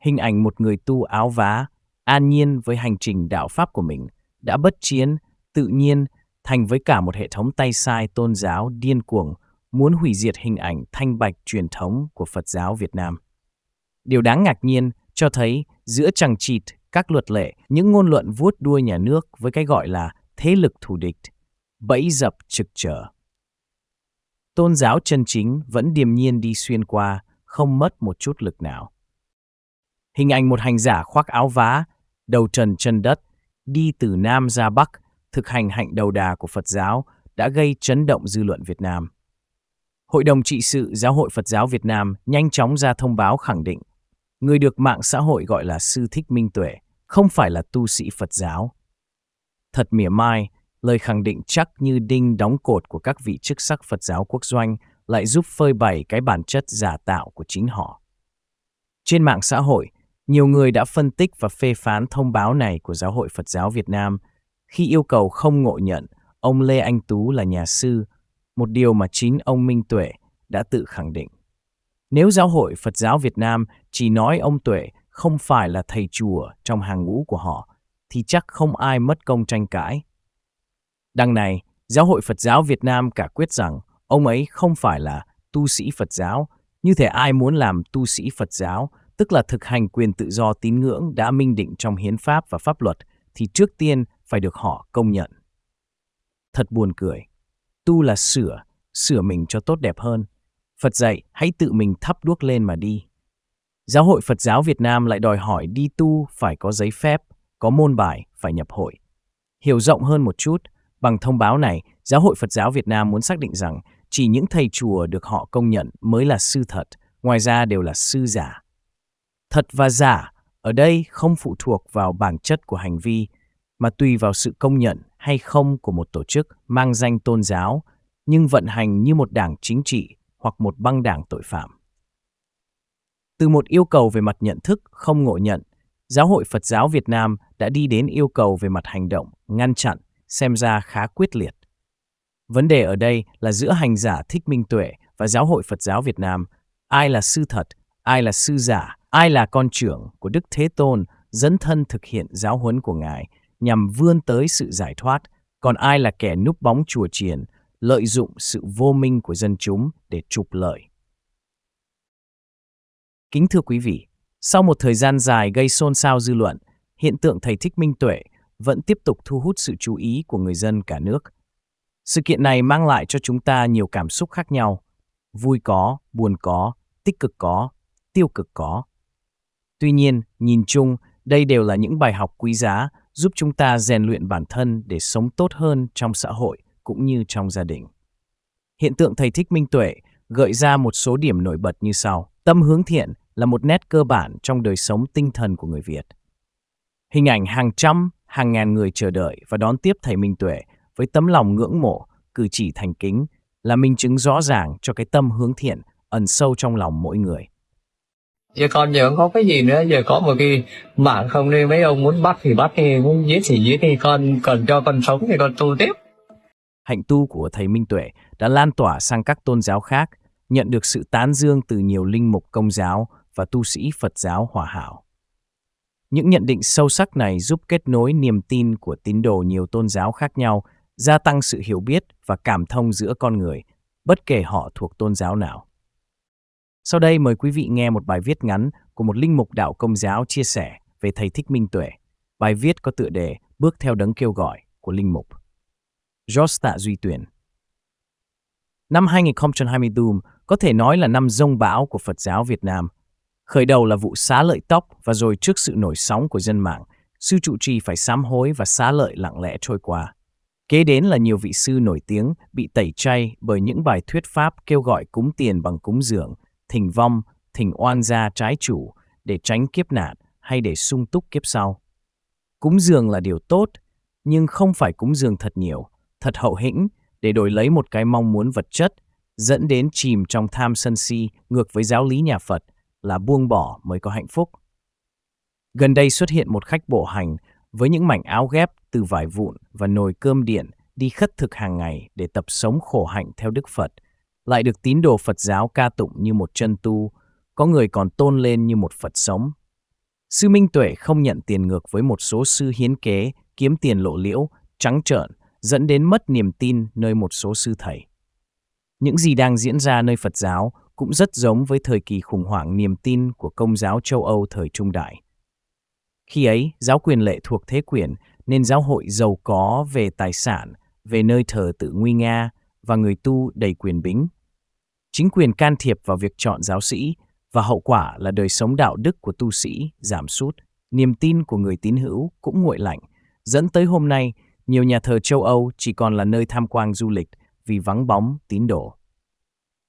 hình ảnh một người tu áo vá, an nhiên với hành trình đạo Pháp của mình, đã bất chiến, tự nhiên, thành với cả một hệ thống tay sai tôn giáo điên cuồng, muốn hủy diệt hình ảnh thanh bạch truyền thống của Phật giáo Việt Nam. Điều đáng ngạc nhiên cho thấy giữa chẳng chịt các luật lệ, những ngôn luận vuốt đuôi nhà nước với cái gọi là thế lực thù địch, bẫy dập trực trở. Tôn giáo chân chính vẫn điềm nhiên đi xuyên qua, không mất một chút lực nào. Hình ảnh một hành giả khoác áo vá, đầu trần chân đất, đi từ Nam ra Bắc, thực hành hạnh đầu đà của Phật giáo đã gây chấn động dư luận Việt Nam. Hội đồng trị sự Giáo hội Phật giáo Việt Nam nhanh chóng ra thông báo khẳng định người được mạng xã hội gọi là Sư Thích Minh Tuệ không phải là tu sĩ Phật giáo. Thật mỉa mai, lời khẳng định chắc như đinh đóng cột của các vị chức sắc Phật giáo quốc doanh lại giúp phơi bày cái bản chất giả tạo của chính họ. Trên mạng xã hội, nhiều người đã phân tích và phê phán thông báo này của Giáo hội Phật giáo Việt Nam khi yêu cầu không ngộ nhận ông Lê Anh Tú là nhà sư, một điều mà chính ông Minh Tuệ đã tự khẳng định. Nếu Giáo hội Phật giáo Việt Nam chỉ nói ông Tuệ không phải là thầy chùa trong hàng ngũ của họ, thì chắc không ai mất công tranh cãi. Đằng này, Giáo hội Phật giáo Việt Nam cả quyết rằng ông ấy không phải là tu sĩ Phật giáo, như thể ai muốn làm tu sĩ Phật giáo, tức là thực hành quyền tự do tín ngưỡng đã minh định trong hiến pháp và pháp luật, thì trước tiên phải được họ công nhận. Thật buồn cười. Tu là sửa, sửa mình cho tốt đẹp hơn. Phật dạy, hãy tự mình thắp đuốc lên mà đi. Giáo hội Phật giáo Việt Nam lại đòi hỏi đi tu phải có giấy phép, có môn bài, phải nhập hội. Hiểu rộng hơn một chút, bằng thông báo này, Giáo hội Phật giáo Việt Nam muốn xác định rằng chỉ những thầy chùa được họ công nhận mới là sư thật, ngoài ra đều là sư giả. Thật và giả ở đây không phụ thuộc vào bản chất của hành vi, mà tùy vào sự công nhận hay không của một tổ chức mang danh tôn giáo, nhưng vận hành như một đảng chính trị hoặc một băng đảng tội phạm. Từ một yêu cầu về mặt nhận thức không ngộ nhận, Giáo hội Phật giáo Việt Nam đã đi đến yêu cầu về mặt hành động, ngăn chặn, xem ra khá quyết liệt. Vấn đề ở đây là giữa hành giả thích minh tuệ và Giáo hội Phật giáo Việt Nam, ai là sư thật, ai là sư giả, ai là con trưởng của Đức Thế Tôn dẫn thân thực hiện giáo huấn của Ngài nhằm vươn tới sự giải thoát, còn ai là kẻ núp bóng chùa chiền, lợi dụng sự vô minh của dân chúng để trục lợi. Kính thưa quý vị, sau một thời gian dài gây xôn xao dư luận, hiện tượng thầy Thích Minh Tuệ vẫn tiếp tục thu hút sự chú ý của người dân cả nước. Sự kiện này mang lại cho chúng ta nhiều cảm xúc khác nhau, vui có, buồn có, tích cực có, tiêu cực có. Tuy nhiên, nhìn chung, đây đều là những bài học quý giá giúp chúng ta rèn luyện bản thân để sống tốt hơn trong xã hội cũng như trong gia đình. Hiện tượng thầy Thích Minh Tuệ gợi ra một số điểm nổi bật như sau. Tâm hướng thiện là một nét cơ bản trong đời sống tinh thần của người Việt. Hình ảnh hàng trăm, hàng ngàn người chờ đợi và đón tiếp thầy Minh Tuệ với tấm lòng ngưỡng mộ, cử chỉ thành kính là minh chứng rõ ràng cho cái tâm hướng thiện ẩn sâu trong lòng mỗi người. Giờ còn giờ không có cái gì nữa, giờ có một cái mạng không nên mấy ông muốn bắt thì bắt thì muốn giết thì giết thì con cần cho con sống thì con tu tiếp. Hạnh tu của thầy Minh Tuệ đã lan tỏa sang các tôn giáo khác – nhận được sự tán dương từ nhiều linh mục công giáo và tu sĩ Phật giáo hòa hảo. Những nhận định sâu sắc này giúp kết nối niềm tin của tín đồ nhiều tôn giáo khác nhau, gia tăng sự hiểu biết và cảm thông giữa con người, bất kể họ thuộc tôn giáo nào. Sau đây mời quý vị nghe một bài viết ngắn của một linh mục đạo công giáo chia sẻ về thầy Thích Minh Tuệ. Bài viết có tựa đề Bước theo đấng kêu gọi của linh mục. George Tạ Duy Tuyền. Năm 2022, có thể nói là năm rông bão của Phật giáo Việt Nam. Khởi đầu là vụ xá lợi tóc và rồi trước sự nổi sóng của dân mạng, sư trụ trì phải sám hối và xá lợi lặng lẽ trôi qua. Kế đến là nhiều vị sư nổi tiếng bị tẩy chay bởi những bài thuyết pháp kêu gọi cúng tiền bằng cúng dường, thỉnh vong, thỉnh oan gia trái chủ để tránh kiếp nạn hay để sung túc kiếp sau. Cúng dường là điều tốt, nhưng không phải cúng dường thật nhiều, thật hậu hĩnh để đổi lấy một cái mong muốn vật chất – dẫn đến chìm trong tham sân si ngược với giáo lý nhà Phật là buông bỏ mới có hạnh phúc. Gần đây xuất hiện một khách bộ hành với những mảnh áo ghép từ vải vụn và nồi cơm điện đi khất thực hàng ngày để tập sống khổ hạnh theo Đức Phật, lại được tín đồ Phật giáo ca tụng như một chân tu, có người còn tôn lên như một Phật sống. Sư Minh Tuệ không nhận tiền ngược với một số sư hiến kế, kiếm tiền lộ liễu, trắng trợn, dẫn đến mất niềm tin nơi một số sư thầy. Những gì đang diễn ra nơi Phật giáo cũng rất giống với thời kỳ khủng hoảng niềm tin của công giáo châu Âu thời trung đại. Khi ấy, giáo quyền lệ thuộc thế quyền nên giáo hội giàu có về tài sản, về nơi thờ tự nguy nga và người tu đầy quyền bính. Chính quyền can thiệp vào việc chọn giáo sĩ và hậu quả là đời sống đạo đức của tu sĩ giảm sút, niềm tin của người tín hữu cũng nguội lạnh, dẫn tới hôm nay nhiều nhà thờ châu Âu chỉ còn là nơi tham quan du lịch – vì vắng bóng tín đồ.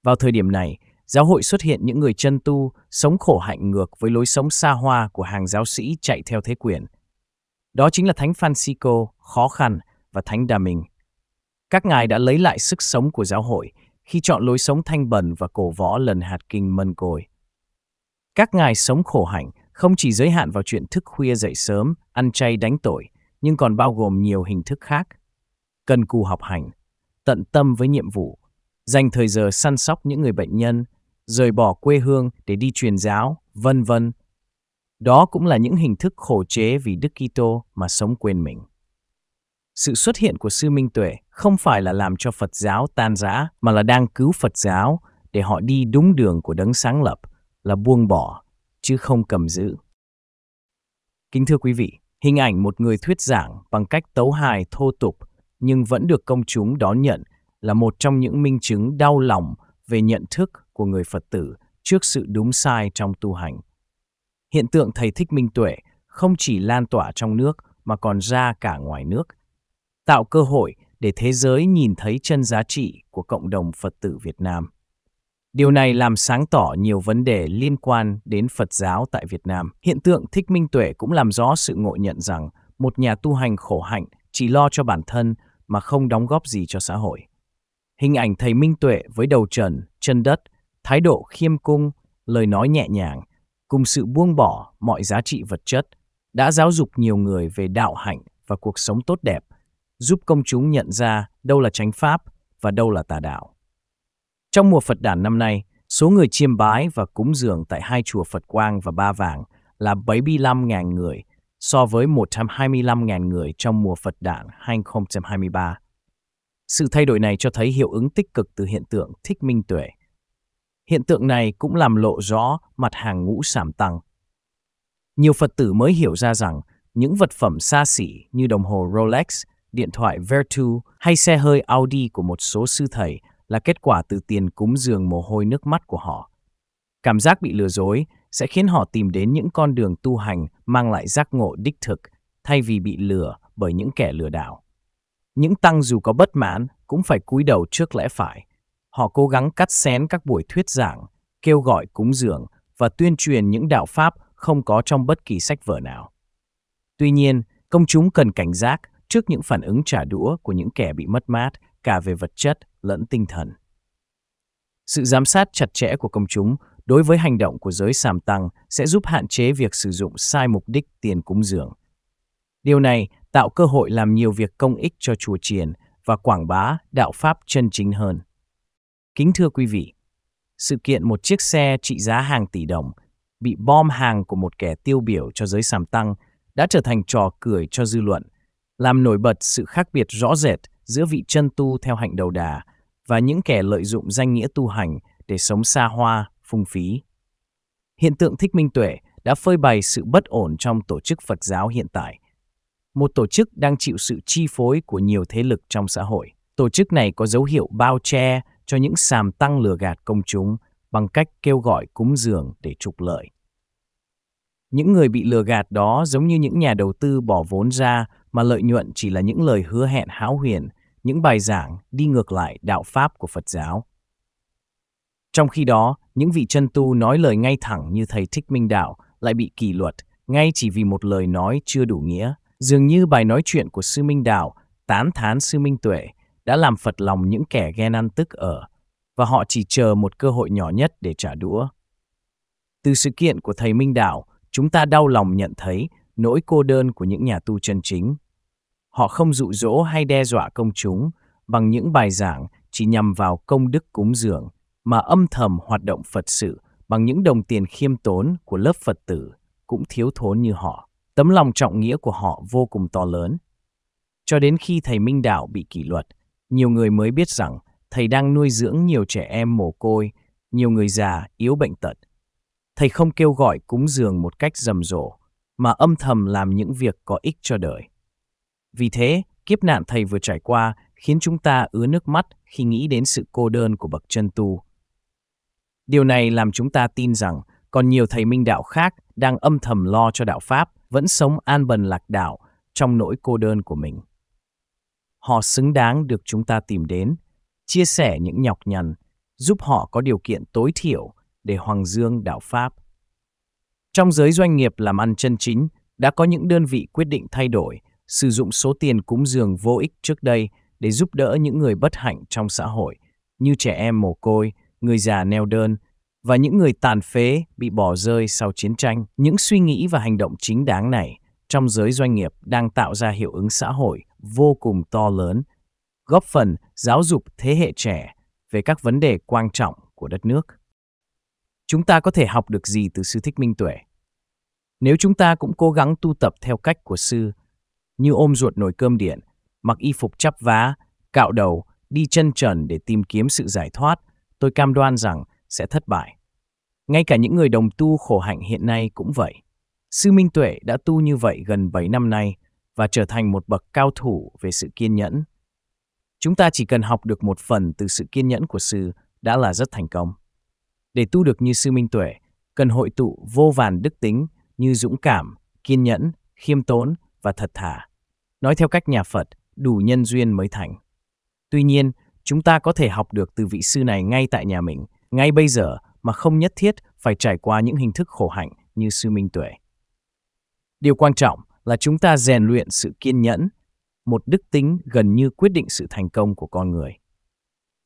Vào thời điểm này, giáo hội xuất hiện những người chân tu sống khổ hạnh ngược với lối sống xa hoa của hàng giáo sĩ chạy theo thế quyền. Đó chính là Thánh Francisco khó khăn và Thánh Đà Minh. Các ngài đã lấy lại sức sống của giáo hội khi chọn lối sống thanh bần và cổ võ lần hạt kinh mân côi. Các ngài sống khổ hạnh không chỉ giới hạn vào chuyện thức khuya dậy sớm, ăn chay đánh tội, nhưng còn bao gồm nhiều hình thức khác. Cần cù học hành, tận tâm với nhiệm vụ, dành thời giờ săn sóc những người bệnh nhân, rời bỏ quê hương để đi truyền giáo, vân vân. Đó cũng là những hình thức khổ chế vì Đức Kitô mà sống quên mình. Sự xuất hiện của sư Minh Tuệ không phải là làm cho Phật giáo tan rã mà là đang cứu Phật giáo để họ đi đúng đường của đấng sáng lập là buông bỏ chứ không cầm giữ. Kính thưa quý vị, hình ảnh một người thuyết giảng bằng cách tấu hài thô tục nhưng vẫn được công chúng đón nhận là một trong những minh chứng đau lòng về nhận thức của người Phật tử trước sự đúng sai trong tu hành. Hiện tượng thầy thích minh tuệ không chỉ lan tỏa trong nước mà còn ra cả ngoài nước, tạo cơ hội để thế giới nhìn thấy chân giá trị của cộng đồng Phật tử Việt Nam. Điều này làm sáng tỏ nhiều vấn đề liên quan đến Phật giáo tại Việt Nam. Hiện tượng thích minh tuệ cũng làm rõ sự ngộ nhận rằng một nhà tu hành khổ hạnh chỉ lo cho bản thân mà không đóng góp gì cho xã hội. Hình ảnh thầy Minh Tuệ với đầu trần, chân đất, thái độ khiêm cung, lời nói nhẹ nhàng, cùng sự buông bỏ mọi giá trị vật chất, đã giáo dục nhiều người về đạo hạnh và cuộc sống tốt đẹp, giúp công chúng nhận ra đâu là chánh pháp và đâu là tà đạo. Trong mùa Phật đản năm nay, số người chiêm bái và cúng dường tại hai chùa Phật Quang và Ba Vàng là 75.000 người, so với 125.000 người trong mùa Phật đản 2023. Sự thay đổi này cho thấy hiệu ứng tích cực từ hiện tượng thích minh tuệ. Hiện tượng này cũng làm lộ rõ mặt hàng ngũ sảm tăng. Nhiều Phật tử mới hiểu ra rằng những vật phẩm xa xỉ như đồng hồ Rolex, điện thoại Vertu hay xe hơi Audi của một số sư thầy là kết quả từ tiền cúng dường mồ hôi nước mắt của họ. Cảm giác bị lừa dối sẽ khiến họ tìm đến những con đường tu hành mang lại giác ngộ đích thực thay vì bị lừa bởi những kẻ lừa đảo. Những tăng dù có bất mãn cũng phải cúi đầu trước lẽ phải. Họ cố gắng cắt xén các buổi thuyết giảng, kêu gọi cúng dường và tuyên truyền những đạo pháp không có trong bất kỳ sách vở nào. Tuy nhiên, công chúng cần cảnh giác trước những phản ứng trả đũa của những kẻ bị mất mát cả về vật chất lẫn tinh thần. Sự giám sát chặt chẽ của công chúng đối với hành động của giới sàm tăng sẽ giúp hạn chế việc sử dụng sai mục đích tiền cúng dường. Điều này tạo cơ hội làm nhiều việc công ích cho chùa chiền và quảng bá đạo pháp chân chính hơn. Kính thưa quý vị, sự kiện một chiếc xe trị giá hàng tỷ đồng bị bom hàng của một kẻ tiêu biểu cho giới sàm tăng đã trở thành trò cười cho dư luận, làm nổi bật sự khác biệt rõ rệt giữa vị chân tu theo hạnh đầu đà và những kẻ lợi dụng danh nghĩa tu hành để sống xa hoa phung phí. Hiện tượng thích minh tuệ đã phơi bày sự bất ổn trong tổ chức Phật giáo hiện tại. Một tổ chức đang chịu sự chi phối của nhiều thế lực trong xã hội. Tổ chức này có dấu hiệu bao che cho những sàm tăng lừa gạt công chúng bằng cách kêu gọi cúng dường để trục lợi. Những người bị lừa gạt đó giống như những nhà đầu tư bỏ vốn ra mà lợi nhuận chỉ là những lời hứa hẹn háo huyền, những bài giảng đi ngược lại đạo pháp của Phật giáo. Trong khi đó, những vị chân tu nói lời ngay thẳng như thầy Thích Minh Đạo lại bị kỷ luật, ngay chỉ vì một lời nói chưa đủ nghĩa. Dường như bài nói chuyện của Sư Minh Đạo tán thán Sư Minh Tuệ đã làm phật lòng những kẻ ghen ăn tức ở, và họ chỉ chờ một cơ hội nhỏ nhất để trả đũa. Từ sự kiện của thầy Minh Đạo, chúng ta đau lòng nhận thấy nỗi cô đơn của những nhà tu chân chính. Họ không dụ dỗ hay đe dọa công chúng bằng những bài giảng chỉ nhằm vào công đức cúng dường, mà âm thầm hoạt động Phật sự bằng những đồng tiền khiêm tốn của lớp Phật tử cũng thiếu thốn như họ. Tấm lòng trọng nghĩa của họ vô cùng to lớn. Cho đến khi thầy Minh Đạo bị kỷ luật, nhiều người mới biết rằng thầy đang nuôi dưỡng nhiều trẻ em mồ côi, nhiều người già, yếu bệnh tật. Thầy không kêu gọi cúng dường một cách rầm rộ, mà âm thầm làm những việc có ích cho đời. Vì thế, kiếp nạn thầy vừa trải qua khiến chúng ta ứa nước mắt khi nghĩ đến sự cô đơn của bậc chân tu Điều này làm chúng ta tin rằng còn nhiều thầy minh đạo khác đang âm thầm lo cho đạo Pháp, vẫn sống an bần lạc đạo trong nỗi cô đơn của mình. Họ xứng đáng được chúng ta tìm đến, chia sẻ những nhọc nhằn, giúp họ có điều kiện tối thiểu để hoàng dương đạo Pháp. Trong giới doanh nghiệp làm ăn chân chính, đã có những đơn vị quyết định thay đổi, sử dụng số tiền cúng dường vô ích trước đây để giúp đỡ những người bất hạnh trong xã hội, như trẻ em mồ côi, người già neo đơn và những người tàn phế bị bỏ rơi sau chiến tranh. Những suy nghĩ và hành động chính đáng này trong giới doanh nghiệp đang tạo ra hiệu ứng xã hội vô cùng to lớn, góp phần giáo dục thế hệ trẻ về các vấn đề quan trọng của đất nước. Chúng ta có thể học được gì từ sư Thích Minh Tuệ? Nếu chúng ta cũng cố gắng tu tập theo cách của sư, như ôm ruột nồi cơm điện, mặc y phục chắp vá, cạo đầu, đi chân trần để tìm kiếm sự giải thoát tôi cam đoan rằng sẽ thất bại. Ngay cả những người đồng tu khổ hạnh hiện nay cũng vậy. Sư Minh Tuệ đã tu như vậy gần 7 năm nay và trở thành một bậc cao thủ về sự kiên nhẫn. Chúng ta chỉ cần học được một phần từ sự kiên nhẫn của sư đã là rất thành công. Để tu được như sư Minh Tuệ, cần hội tụ vô vàn đức tính như dũng cảm, kiên nhẫn, khiêm tốn và thật thà. Nói theo cách nhà Phật, đủ nhân duyên mới thành. Tuy nhiên, Chúng ta có thể học được từ vị sư này ngay tại nhà mình, ngay bây giờ mà không nhất thiết phải trải qua những hình thức khổ hạnh như sư Minh Tuệ. Điều quan trọng là chúng ta rèn luyện sự kiên nhẫn, một đức tính gần như quyết định sự thành công của con người.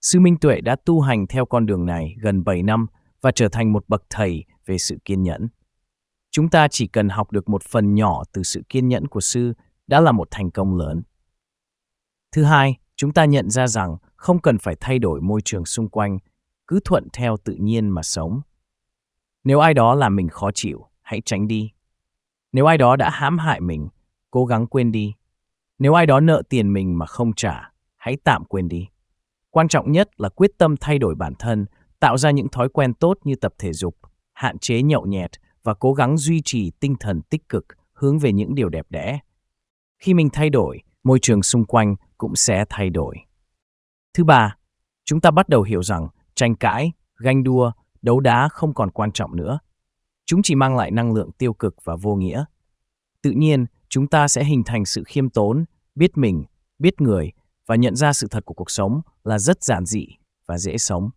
Sư Minh Tuệ đã tu hành theo con đường này gần 7 năm và trở thành một bậc thầy về sự kiên nhẫn. Chúng ta chỉ cần học được một phần nhỏ từ sự kiên nhẫn của sư đã là một thành công lớn. Thứ hai, chúng ta nhận ra rằng không cần phải thay đổi môi trường xung quanh, cứ thuận theo tự nhiên mà sống. Nếu ai đó làm mình khó chịu, hãy tránh đi. Nếu ai đó đã hãm hại mình, cố gắng quên đi. Nếu ai đó nợ tiền mình mà không trả, hãy tạm quên đi. Quan trọng nhất là quyết tâm thay đổi bản thân, tạo ra những thói quen tốt như tập thể dục, hạn chế nhậu nhẹt và cố gắng duy trì tinh thần tích cực hướng về những điều đẹp đẽ. Khi mình thay đổi, môi trường xung quanh cũng sẽ thay đổi. Thứ ba, chúng ta bắt đầu hiểu rằng tranh cãi, ganh đua, đấu đá không còn quan trọng nữa. Chúng chỉ mang lại năng lượng tiêu cực và vô nghĩa. Tự nhiên, chúng ta sẽ hình thành sự khiêm tốn, biết mình, biết người và nhận ra sự thật của cuộc sống là rất giản dị và dễ sống.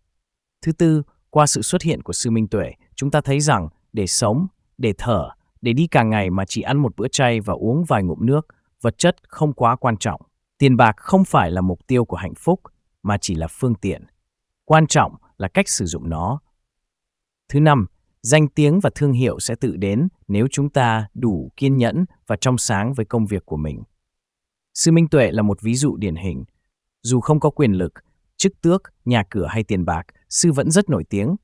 Thứ tư, qua sự xuất hiện của sư Minh Tuệ, chúng ta thấy rằng để sống, để thở, để đi cả ngày mà chỉ ăn một bữa chay và uống vài ngụm nước, vật chất không quá quan trọng. Tiền bạc không phải là mục tiêu của hạnh phúc, mà chỉ là phương tiện. Quan trọng là cách sử dụng nó. Thứ năm, danh tiếng và thương hiệu sẽ tự đến nếu chúng ta đủ kiên nhẫn và trong sáng với công việc của mình. Sư Minh Tuệ là một ví dụ điển hình. Dù không có quyền lực, chức tước, nhà cửa hay tiền bạc, sư vẫn rất nổi tiếng.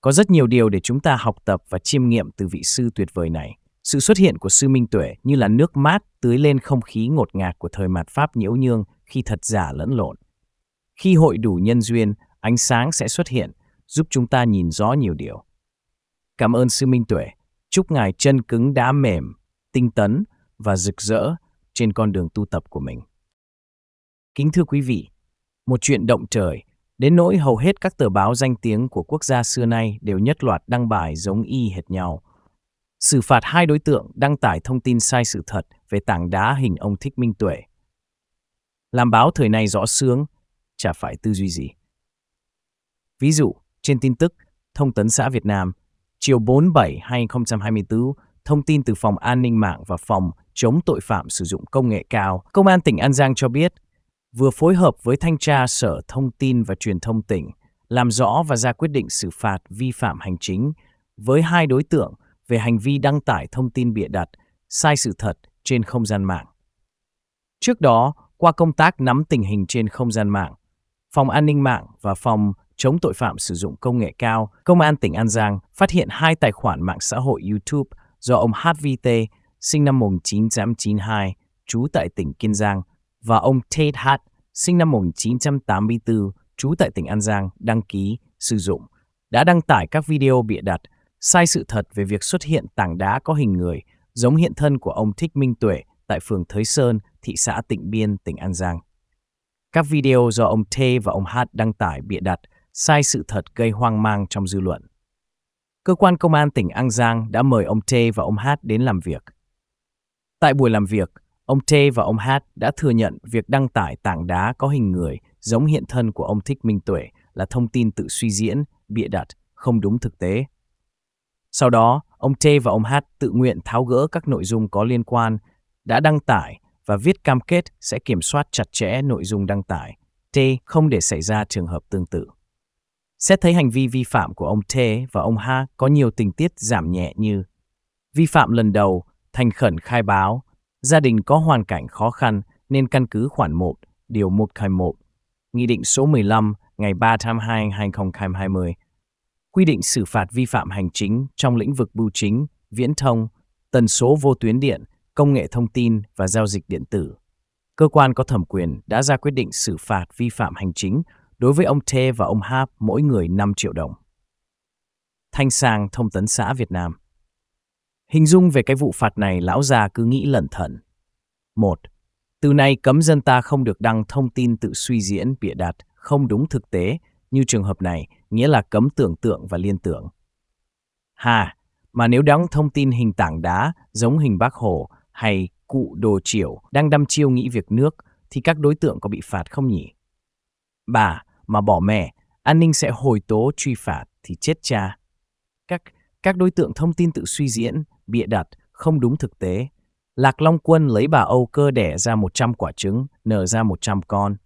Có rất nhiều điều để chúng ta học tập và chiêm nghiệm từ vị sư tuyệt vời này. Sự xuất hiện của sư Minh Tuệ như là nước mát tưới lên không khí ngột ngạt của thời mạt Pháp nhiễu nhương khi thật giả lẫn lộn. Khi hội đủ nhân duyên, ánh sáng sẽ xuất hiện, giúp chúng ta nhìn rõ nhiều điều. Cảm ơn Sư Minh Tuệ, chúc Ngài chân cứng đá mềm, tinh tấn và rực rỡ trên con đường tu tập của mình. Kính thưa quý vị, một chuyện động trời, đến nỗi hầu hết các tờ báo danh tiếng của quốc gia xưa nay đều nhất loạt đăng bài giống y hệt nhau. Xử phạt hai đối tượng đăng tải thông tin sai sự thật về tảng đá hình ông Thích Minh Tuệ. Làm báo thời này rõ sướng, chả phải tư duy gì. Ví dụ, trên tin tức Thông tấn xã Việt Nam, chiều 4 7 2024, thông tin từ Phòng An ninh mạng và Phòng chống tội phạm sử dụng công nghệ cao, Công an tỉnh An Giang cho biết vừa phối hợp với Thanh tra Sở Thông tin và Truyền thông tỉnh làm rõ và ra quyết định xử phạt vi phạm hành chính với hai đối tượng về hành vi đăng tải thông tin bịa đặt, sai sự thật trên không gian mạng. Trước đó, qua công tác nắm tình hình trên không gian mạng, Phòng An ninh mạng và Phòng chống tội phạm sử dụng công nghệ cao, Công an tỉnh An Giang phát hiện hai tài khoản mạng xã hội YouTube do ông HVT, sinh năm 1992, trú tại tỉnh Kiên Giang, và ông Tate H, sinh năm 1984, trú tại tỉnh An Giang, đăng ký, sử dụng, đã đăng tải các video bịa đặt, sai sự thật về việc xuất hiện tảng đá có hình người giống hiện thân của ông Thích Minh Tuệ tại phường Thới Sơn, thị xã Tịnh Biên, tỉnh An Giang. Các video do ông T và ông H đăng tải bịa đặt, sai sự thật gây hoang mang trong dư luận. Cơ quan công an tỉnh An Giang đã mời ông T và ông H đến làm việc. Tại buổi làm việc, ông T và ông H đã thừa nhận việc đăng tải tảng đá có hình người giống hiện thân của ông Thích Minh Tuệ là thông tin tự suy diễn, bịa đặt, không đúng thực tế. Sau đó, ông T và ông H tự nguyện tháo gỡ các nội dung có liên quan đã đăng tải và viết cam kết sẽ kiểm soát chặt chẽ nội dung đăng tải. T không để xảy ra trường hợp tương tự. Xét thấy hành vi vi phạm của ông T và ông H có nhiều tình tiết giảm nhẹ như vi phạm lần đầu, thành khẩn khai báo, gia đình có hoàn cảnh khó khăn nên căn cứ khoản 1, điều 121, Nghị định số 15 ngày 3 tháng 2 2020 quy định xử phạt vi phạm hành chính trong lĩnh vực bưu chính, viễn thông, tần số vô tuyến điện công nghệ thông tin và giao dịch điện tử, cơ quan có thẩm quyền đã ra quyết định xử phạt vi phạm hành chính đối với ông Thê và ông Háp mỗi người 5 triệu đồng. Thanh Sang Thông tấn xã Việt Nam Hình dung về cái vụ phạt này lão già cứ nghĩ lẩn thận. Một, Từ nay cấm dân ta không được đăng thông tin tự suy diễn, bịa đặt, không đúng thực tế, như trường hợp này, nghĩa là cấm tưởng tượng và liên tưởng. Hà, mà nếu đăng thông tin hình tảng đá giống hình bác hồ hay cụ đồ triểu đang đâm chiêu nghĩ việc nước thì các đối tượng có bị phạt không nhỉ? Bà mà bỏ mẹ, an ninh sẽ hồi tố truy phạt thì chết cha. Các các đối tượng thông tin tự suy diễn, bịa đặt, không đúng thực tế. Lạc Long Quân lấy bà Âu cơ đẻ ra 100 quả trứng, nở ra 100 con.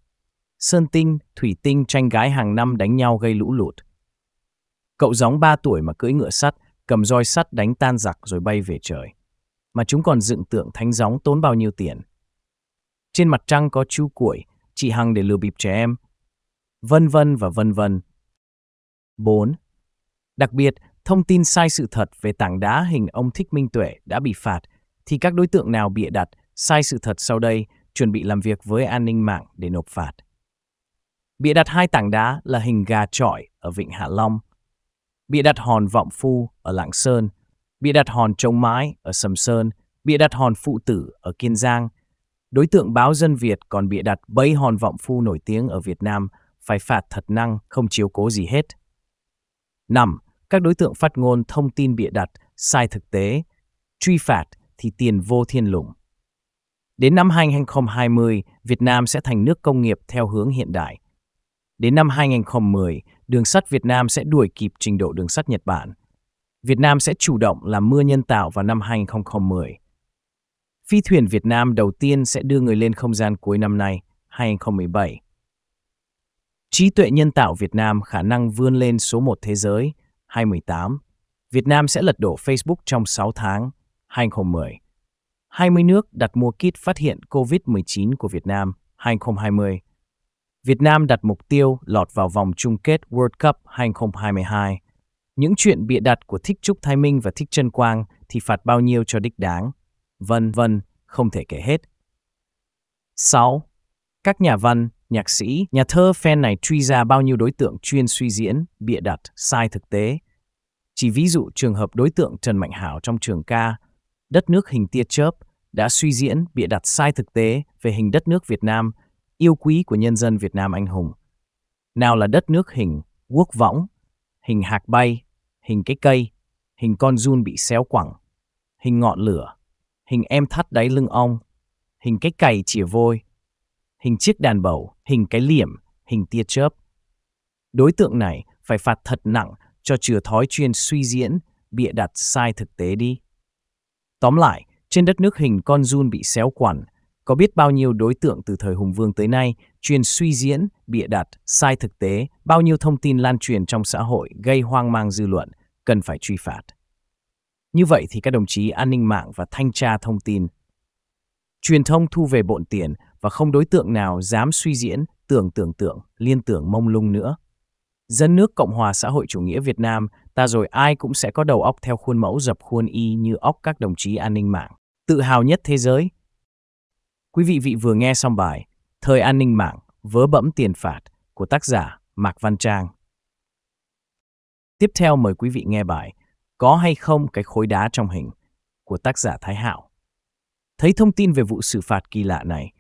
Sơn Tinh, Thủy Tinh tranh gái hàng năm đánh nhau gây lũ lụt. Cậu gióng 3 tuổi mà cưỡi ngựa sắt, cầm roi sắt đánh tan giặc rồi bay về trời mà chúng còn dựng tượng thánh gióng tốn bao nhiêu tiền. Trên mặt trăng có chú cuội, chị Hằng để lừa bịp trẻ em, vân vân và vân vân. 4. Đặc biệt, thông tin sai sự thật về tảng đá hình ông Thích Minh Tuệ đã bị phạt, thì các đối tượng nào bịa đặt sai sự thật sau đây chuẩn bị làm việc với an ninh mạng để nộp phạt. Bịa đặt hai tảng đá là hình gà trọi ở Vịnh Hạ Long, bịa đặt hòn vọng phu ở Lạng Sơn – bịa đặt hòn trống mái ở Sầm Sơn, bịa đặt hòn phụ tử ở Kiên Giang. Đối tượng báo dân Việt còn bịa đặt bấy hòn vọng phu nổi tiếng ở Việt Nam, phải phạt thật năng, không chiếu cố gì hết. 5. Các đối tượng phát ngôn thông tin bịa đặt, sai thực tế, truy phạt thì tiền vô thiên lủng. Đến năm 2020, Việt Nam sẽ thành nước công nghiệp theo hướng hiện đại. Đến năm 2010, đường sắt Việt Nam sẽ đuổi kịp trình độ đường sắt Nhật Bản – Việt Nam sẽ chủ động làm mưa nhân tạo vào năm 2010. Phi thuyền Việt Nam đầu tiên sẽ đưa người lên không gian cuối năm nay, 2017. Trí tuệ nhân tạo Việt Nam khả năng vươn lên số 1 thế giới, 2018. Việt Nam sẽ lật đổ Facebook trong 6 tháng, 2010. 20 nước đặt mua kit phát hiện COVID-19 của Việt Nam, 2020. Việt Nam đặt mục tiêu lọt vào vòng chung kết World Cup 2022. Những chuyện bịa đặt của Thích Trúc Thái Minh và Thích Trân Quang thì phạt bao nhiêu cho đích đáng, vân vân, không thể kể hết. 6. Các nhà văn, nhạc sĩ, nhà thơ fan này truy ra bao nhiêu đối tượng chuyên suy diễn, bịa đặt, sai thực tế. Chỉ ví dụ trường hợp đối tượng Trần Mạnh Hảo trong trường ca, đất nước hình tia chớp, đã suy diễn, bịa đặt sai thực tế về hình đất nước Việt Nam, yêu quý của nhân dân Việt Nam anh hùng. Nào là đất nước hình, quốc võng, hình hạc bay, hình cái cây, hình con run bị xéo quẳng, hình ngọn lửa, hình em thắt đáy lưng ong, hình cái cày chìa vôi, hình chiếc đàn bầu, hình cái liềm, hình tia chớp. Đối tượng này phải phạt thật nặng cho chừa thói chuyên suy diễn, bịa đặt sai thực tế đi. Tóm lại, trên đất nước hình con run bị xéo quản có biết bao nhiêu đối tượng từ thời Hùng Vương tới nay truyền suy diễn, bịa đặt, sai thực tế, bao nhiêu thông tin lan truyền trong xã hội gây hoang mang dư luận, cần phải truy phạt. Như vậy thì các đồng chí an ninh mạng và thanh tra thông tin truyền thông thu về bộn tiền và không đối tượng nào dám suy diễn, tưởng tưởng tượng, liên tưởng mông lung nữa. Dân nước Cộng hòa xã hội chủ nghĩa Việt Nam, ta rồi ai cũng sẽ có đầu óc theo khuôn mẫu dập khuôn y như óc các đồng chí an ninh mạng. Tự hào nhất thế giới, Quý vị vị vừa nghe xong bài Thời an ninh mạng, vớ bẫm tiền phạt của tác giả Mạc Văn Trang. Tiếp theo mời quý vị nghe bài Có hay không cái khối đá trong hình của tác giả Thái Hạo. Thấy thông tin về vụ xử phạt kỳ lạ này,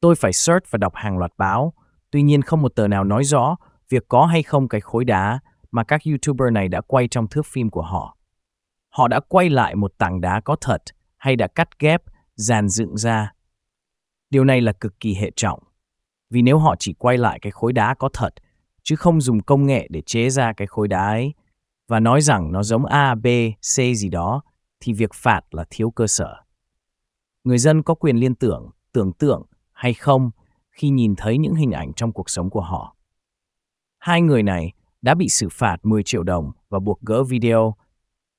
tôi phải search và đọc hàng loạt báo, tuy nhiên không một tờ nào nói rõ việc có hay không cái khối đá mà các YouTuber này đã quay trong thước phim của họ. Họ đã quay lại một tảng đá có thật hay đã cắt ghép, dàn dựng ra Điều này là cực kỳ hệ trọng, vì nếu họ chỉ quay lại cái khối đá có thật, chứ không dùng công nghệ để chế ra cái khối đá ấy, và nói rằng nó giống A, B, C gì đó, thì việc phạt là thiếu cơ sở. Người dân có quyền liên tưởng, tưởng tượng hay không khi nhìn thấy những hình ảnh trong cuộc sống của họ. Hai người này đã bị xử phạt 10 triệu đồng và buộc gỡ video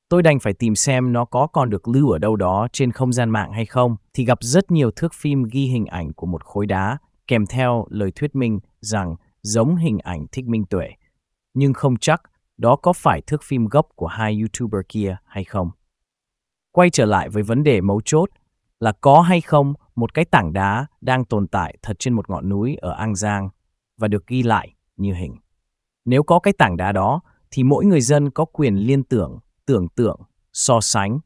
Tôi đành phải tìm xem nó có còn được lưu ở đâu đó trên không gian mạng hay không, thì gặp rất nhiều thước phim ghi hình ảnh của một khối đá, kèm theo lời thuyết minh rằng giống hình ảnh thích minh tuệ. Nhưng không chắc đó có phải thước phim gốc của hai YouTuber kia hay không. Quay trở lại với vấn đề mấu chốt là có hay không một cái tảng đá đang tồn tại thật trên một ngọn núi ở An Giang và được ghi lại như hình. Nếu có cái tảng đá đó, thì mỗi người dân có quyền liên tưởng tưởng tượng, so sánh.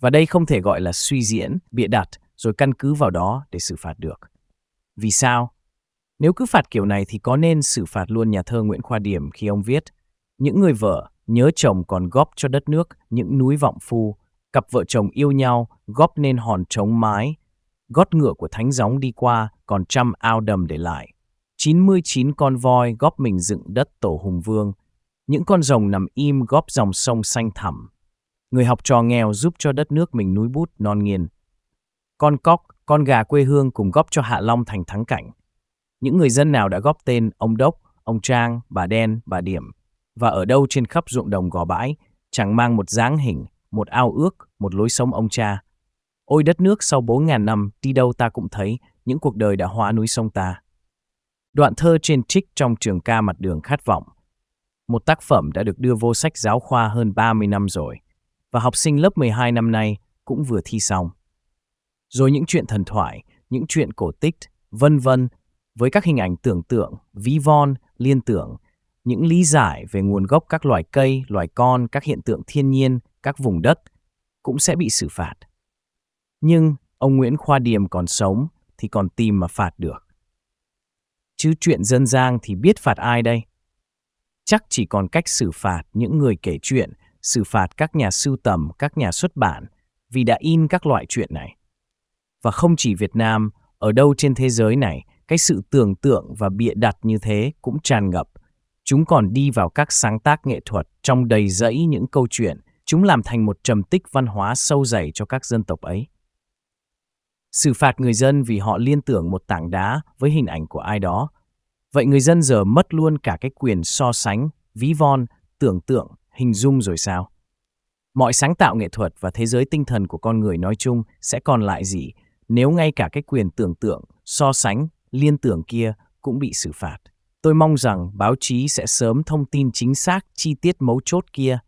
Và đây không thể gọi là suy diễn, bịa đặt, rồi căn cứ vào đó để xử phạt được. Vì sao? Nếu cứ phạt kiểu này thì có nên xử phạt luôn nhà thơ Nguyễn Khoa Điểm khi ông viết Những người vợ nhớ chồng còn góp cho đất nước những núi vọng phu, cặp vợ chồng yêu nhau góp nên hòn trống mái, gót ngựa của thánh gióng đi qua còn trăm ao đầm để lại. 99 con voi góp mình dựng đất tổ hùng vương, những con rồng nằm im góp dòng sông xanh thẳm. Người học trò nghèo giúp cho đất nước mình núi bút non nghiền. Con cóc, con gà quê hương cùng góp cho Hạ Long thành thắng cảnh. Những người dân nào đã góp tên ông Đốc, ông Trang, bà Đen, bà Điểm và ở đâu trên khắp ruộng đồng gò bãi chẳng mang một dáng hình, một ao ước, một lối sống ông cha. Ôi đất nước sau bốn ngàn năm, đi đâu ta cũng thấy những cuộc đời đã hóa núi sông ta. Đoạn thơ trên trích trong trường ca mặt đường khát vọng một tác phẩm đã được đưa vô sách giáo khoa hơn 30 năm rồi, và học sinh lớp 12 năm nay cũng vừa thi xong. Rồi những chuyện thần thoại, những chuyện cổ tích, vân vân, với các hình ảnh tưởng tượng, ví von, liên tưởng, những lý giải về nguồn gốc các loài cây, loài con, các hiện tượng thiên nhiên, các vùng đất cũng sẽ bị xử phạt. Nhưng ông Nguyễn Khoa Điềm còn sống thì còn tìm mà phạt được. Chứ chuyện dân gian thì biết phạt ai đây? chắc chỉ còn cách xử phạt những người kể chuyện, xử phạt các nhà sưu tầm, các nhà xuất bản vì đã in các loại chuyện này. Và không chỉ Việt Nam, ở đâu trên thế giới này, cái sự tưởng tượng và bịa đặt như thế cũng tràn ngập. Chúng còn đi vào các sáng tác nghệ thuật trong đầy rẫy những câu chuyện, chúng làm thành một trầm tích văn hóa sâu dày cho các dân tộc ấy. Xử phạt người dân vì họ liên tưởng một tảng đá với hình ảnh của ai đó Vậy người dân giờ mất luôn cả cái quyền so sánh, ví von, tưởng tượng, hình dung rồi sao? Mọi sáng tạo nghệ thuật và thế giới tinh thần của con người nói chung sẽ còn lại gì nếu ngay cả cái quyền tưởng tượng, so sánh, liên tưởng kia cũng bị xử phạt? Tôi mong rằng báo chí sẽ sớm thông tin chính xác chi tiết mấu chốt kia,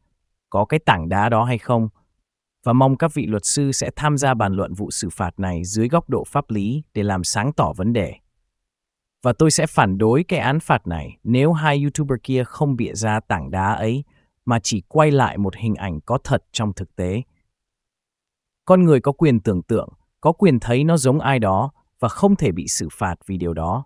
có cái tảng đá đó hay không, và mong các vị luật sư sẽ tham gia bàn luận vụ xử phạt này dưới góc độ pháp lý để làm sáng tỏ vấn đề. Và tôi sẽ phản đối cái án phạt này nếu hai YouTuber kia không bịa ra tảng đá ấy mà chỉ quay lại một hình ảnh có thật trong thực tế. Con người có quyền tưởng tượng, có quyền thấy nó giống ai đó và không thể bị xử phạt vì điều đó.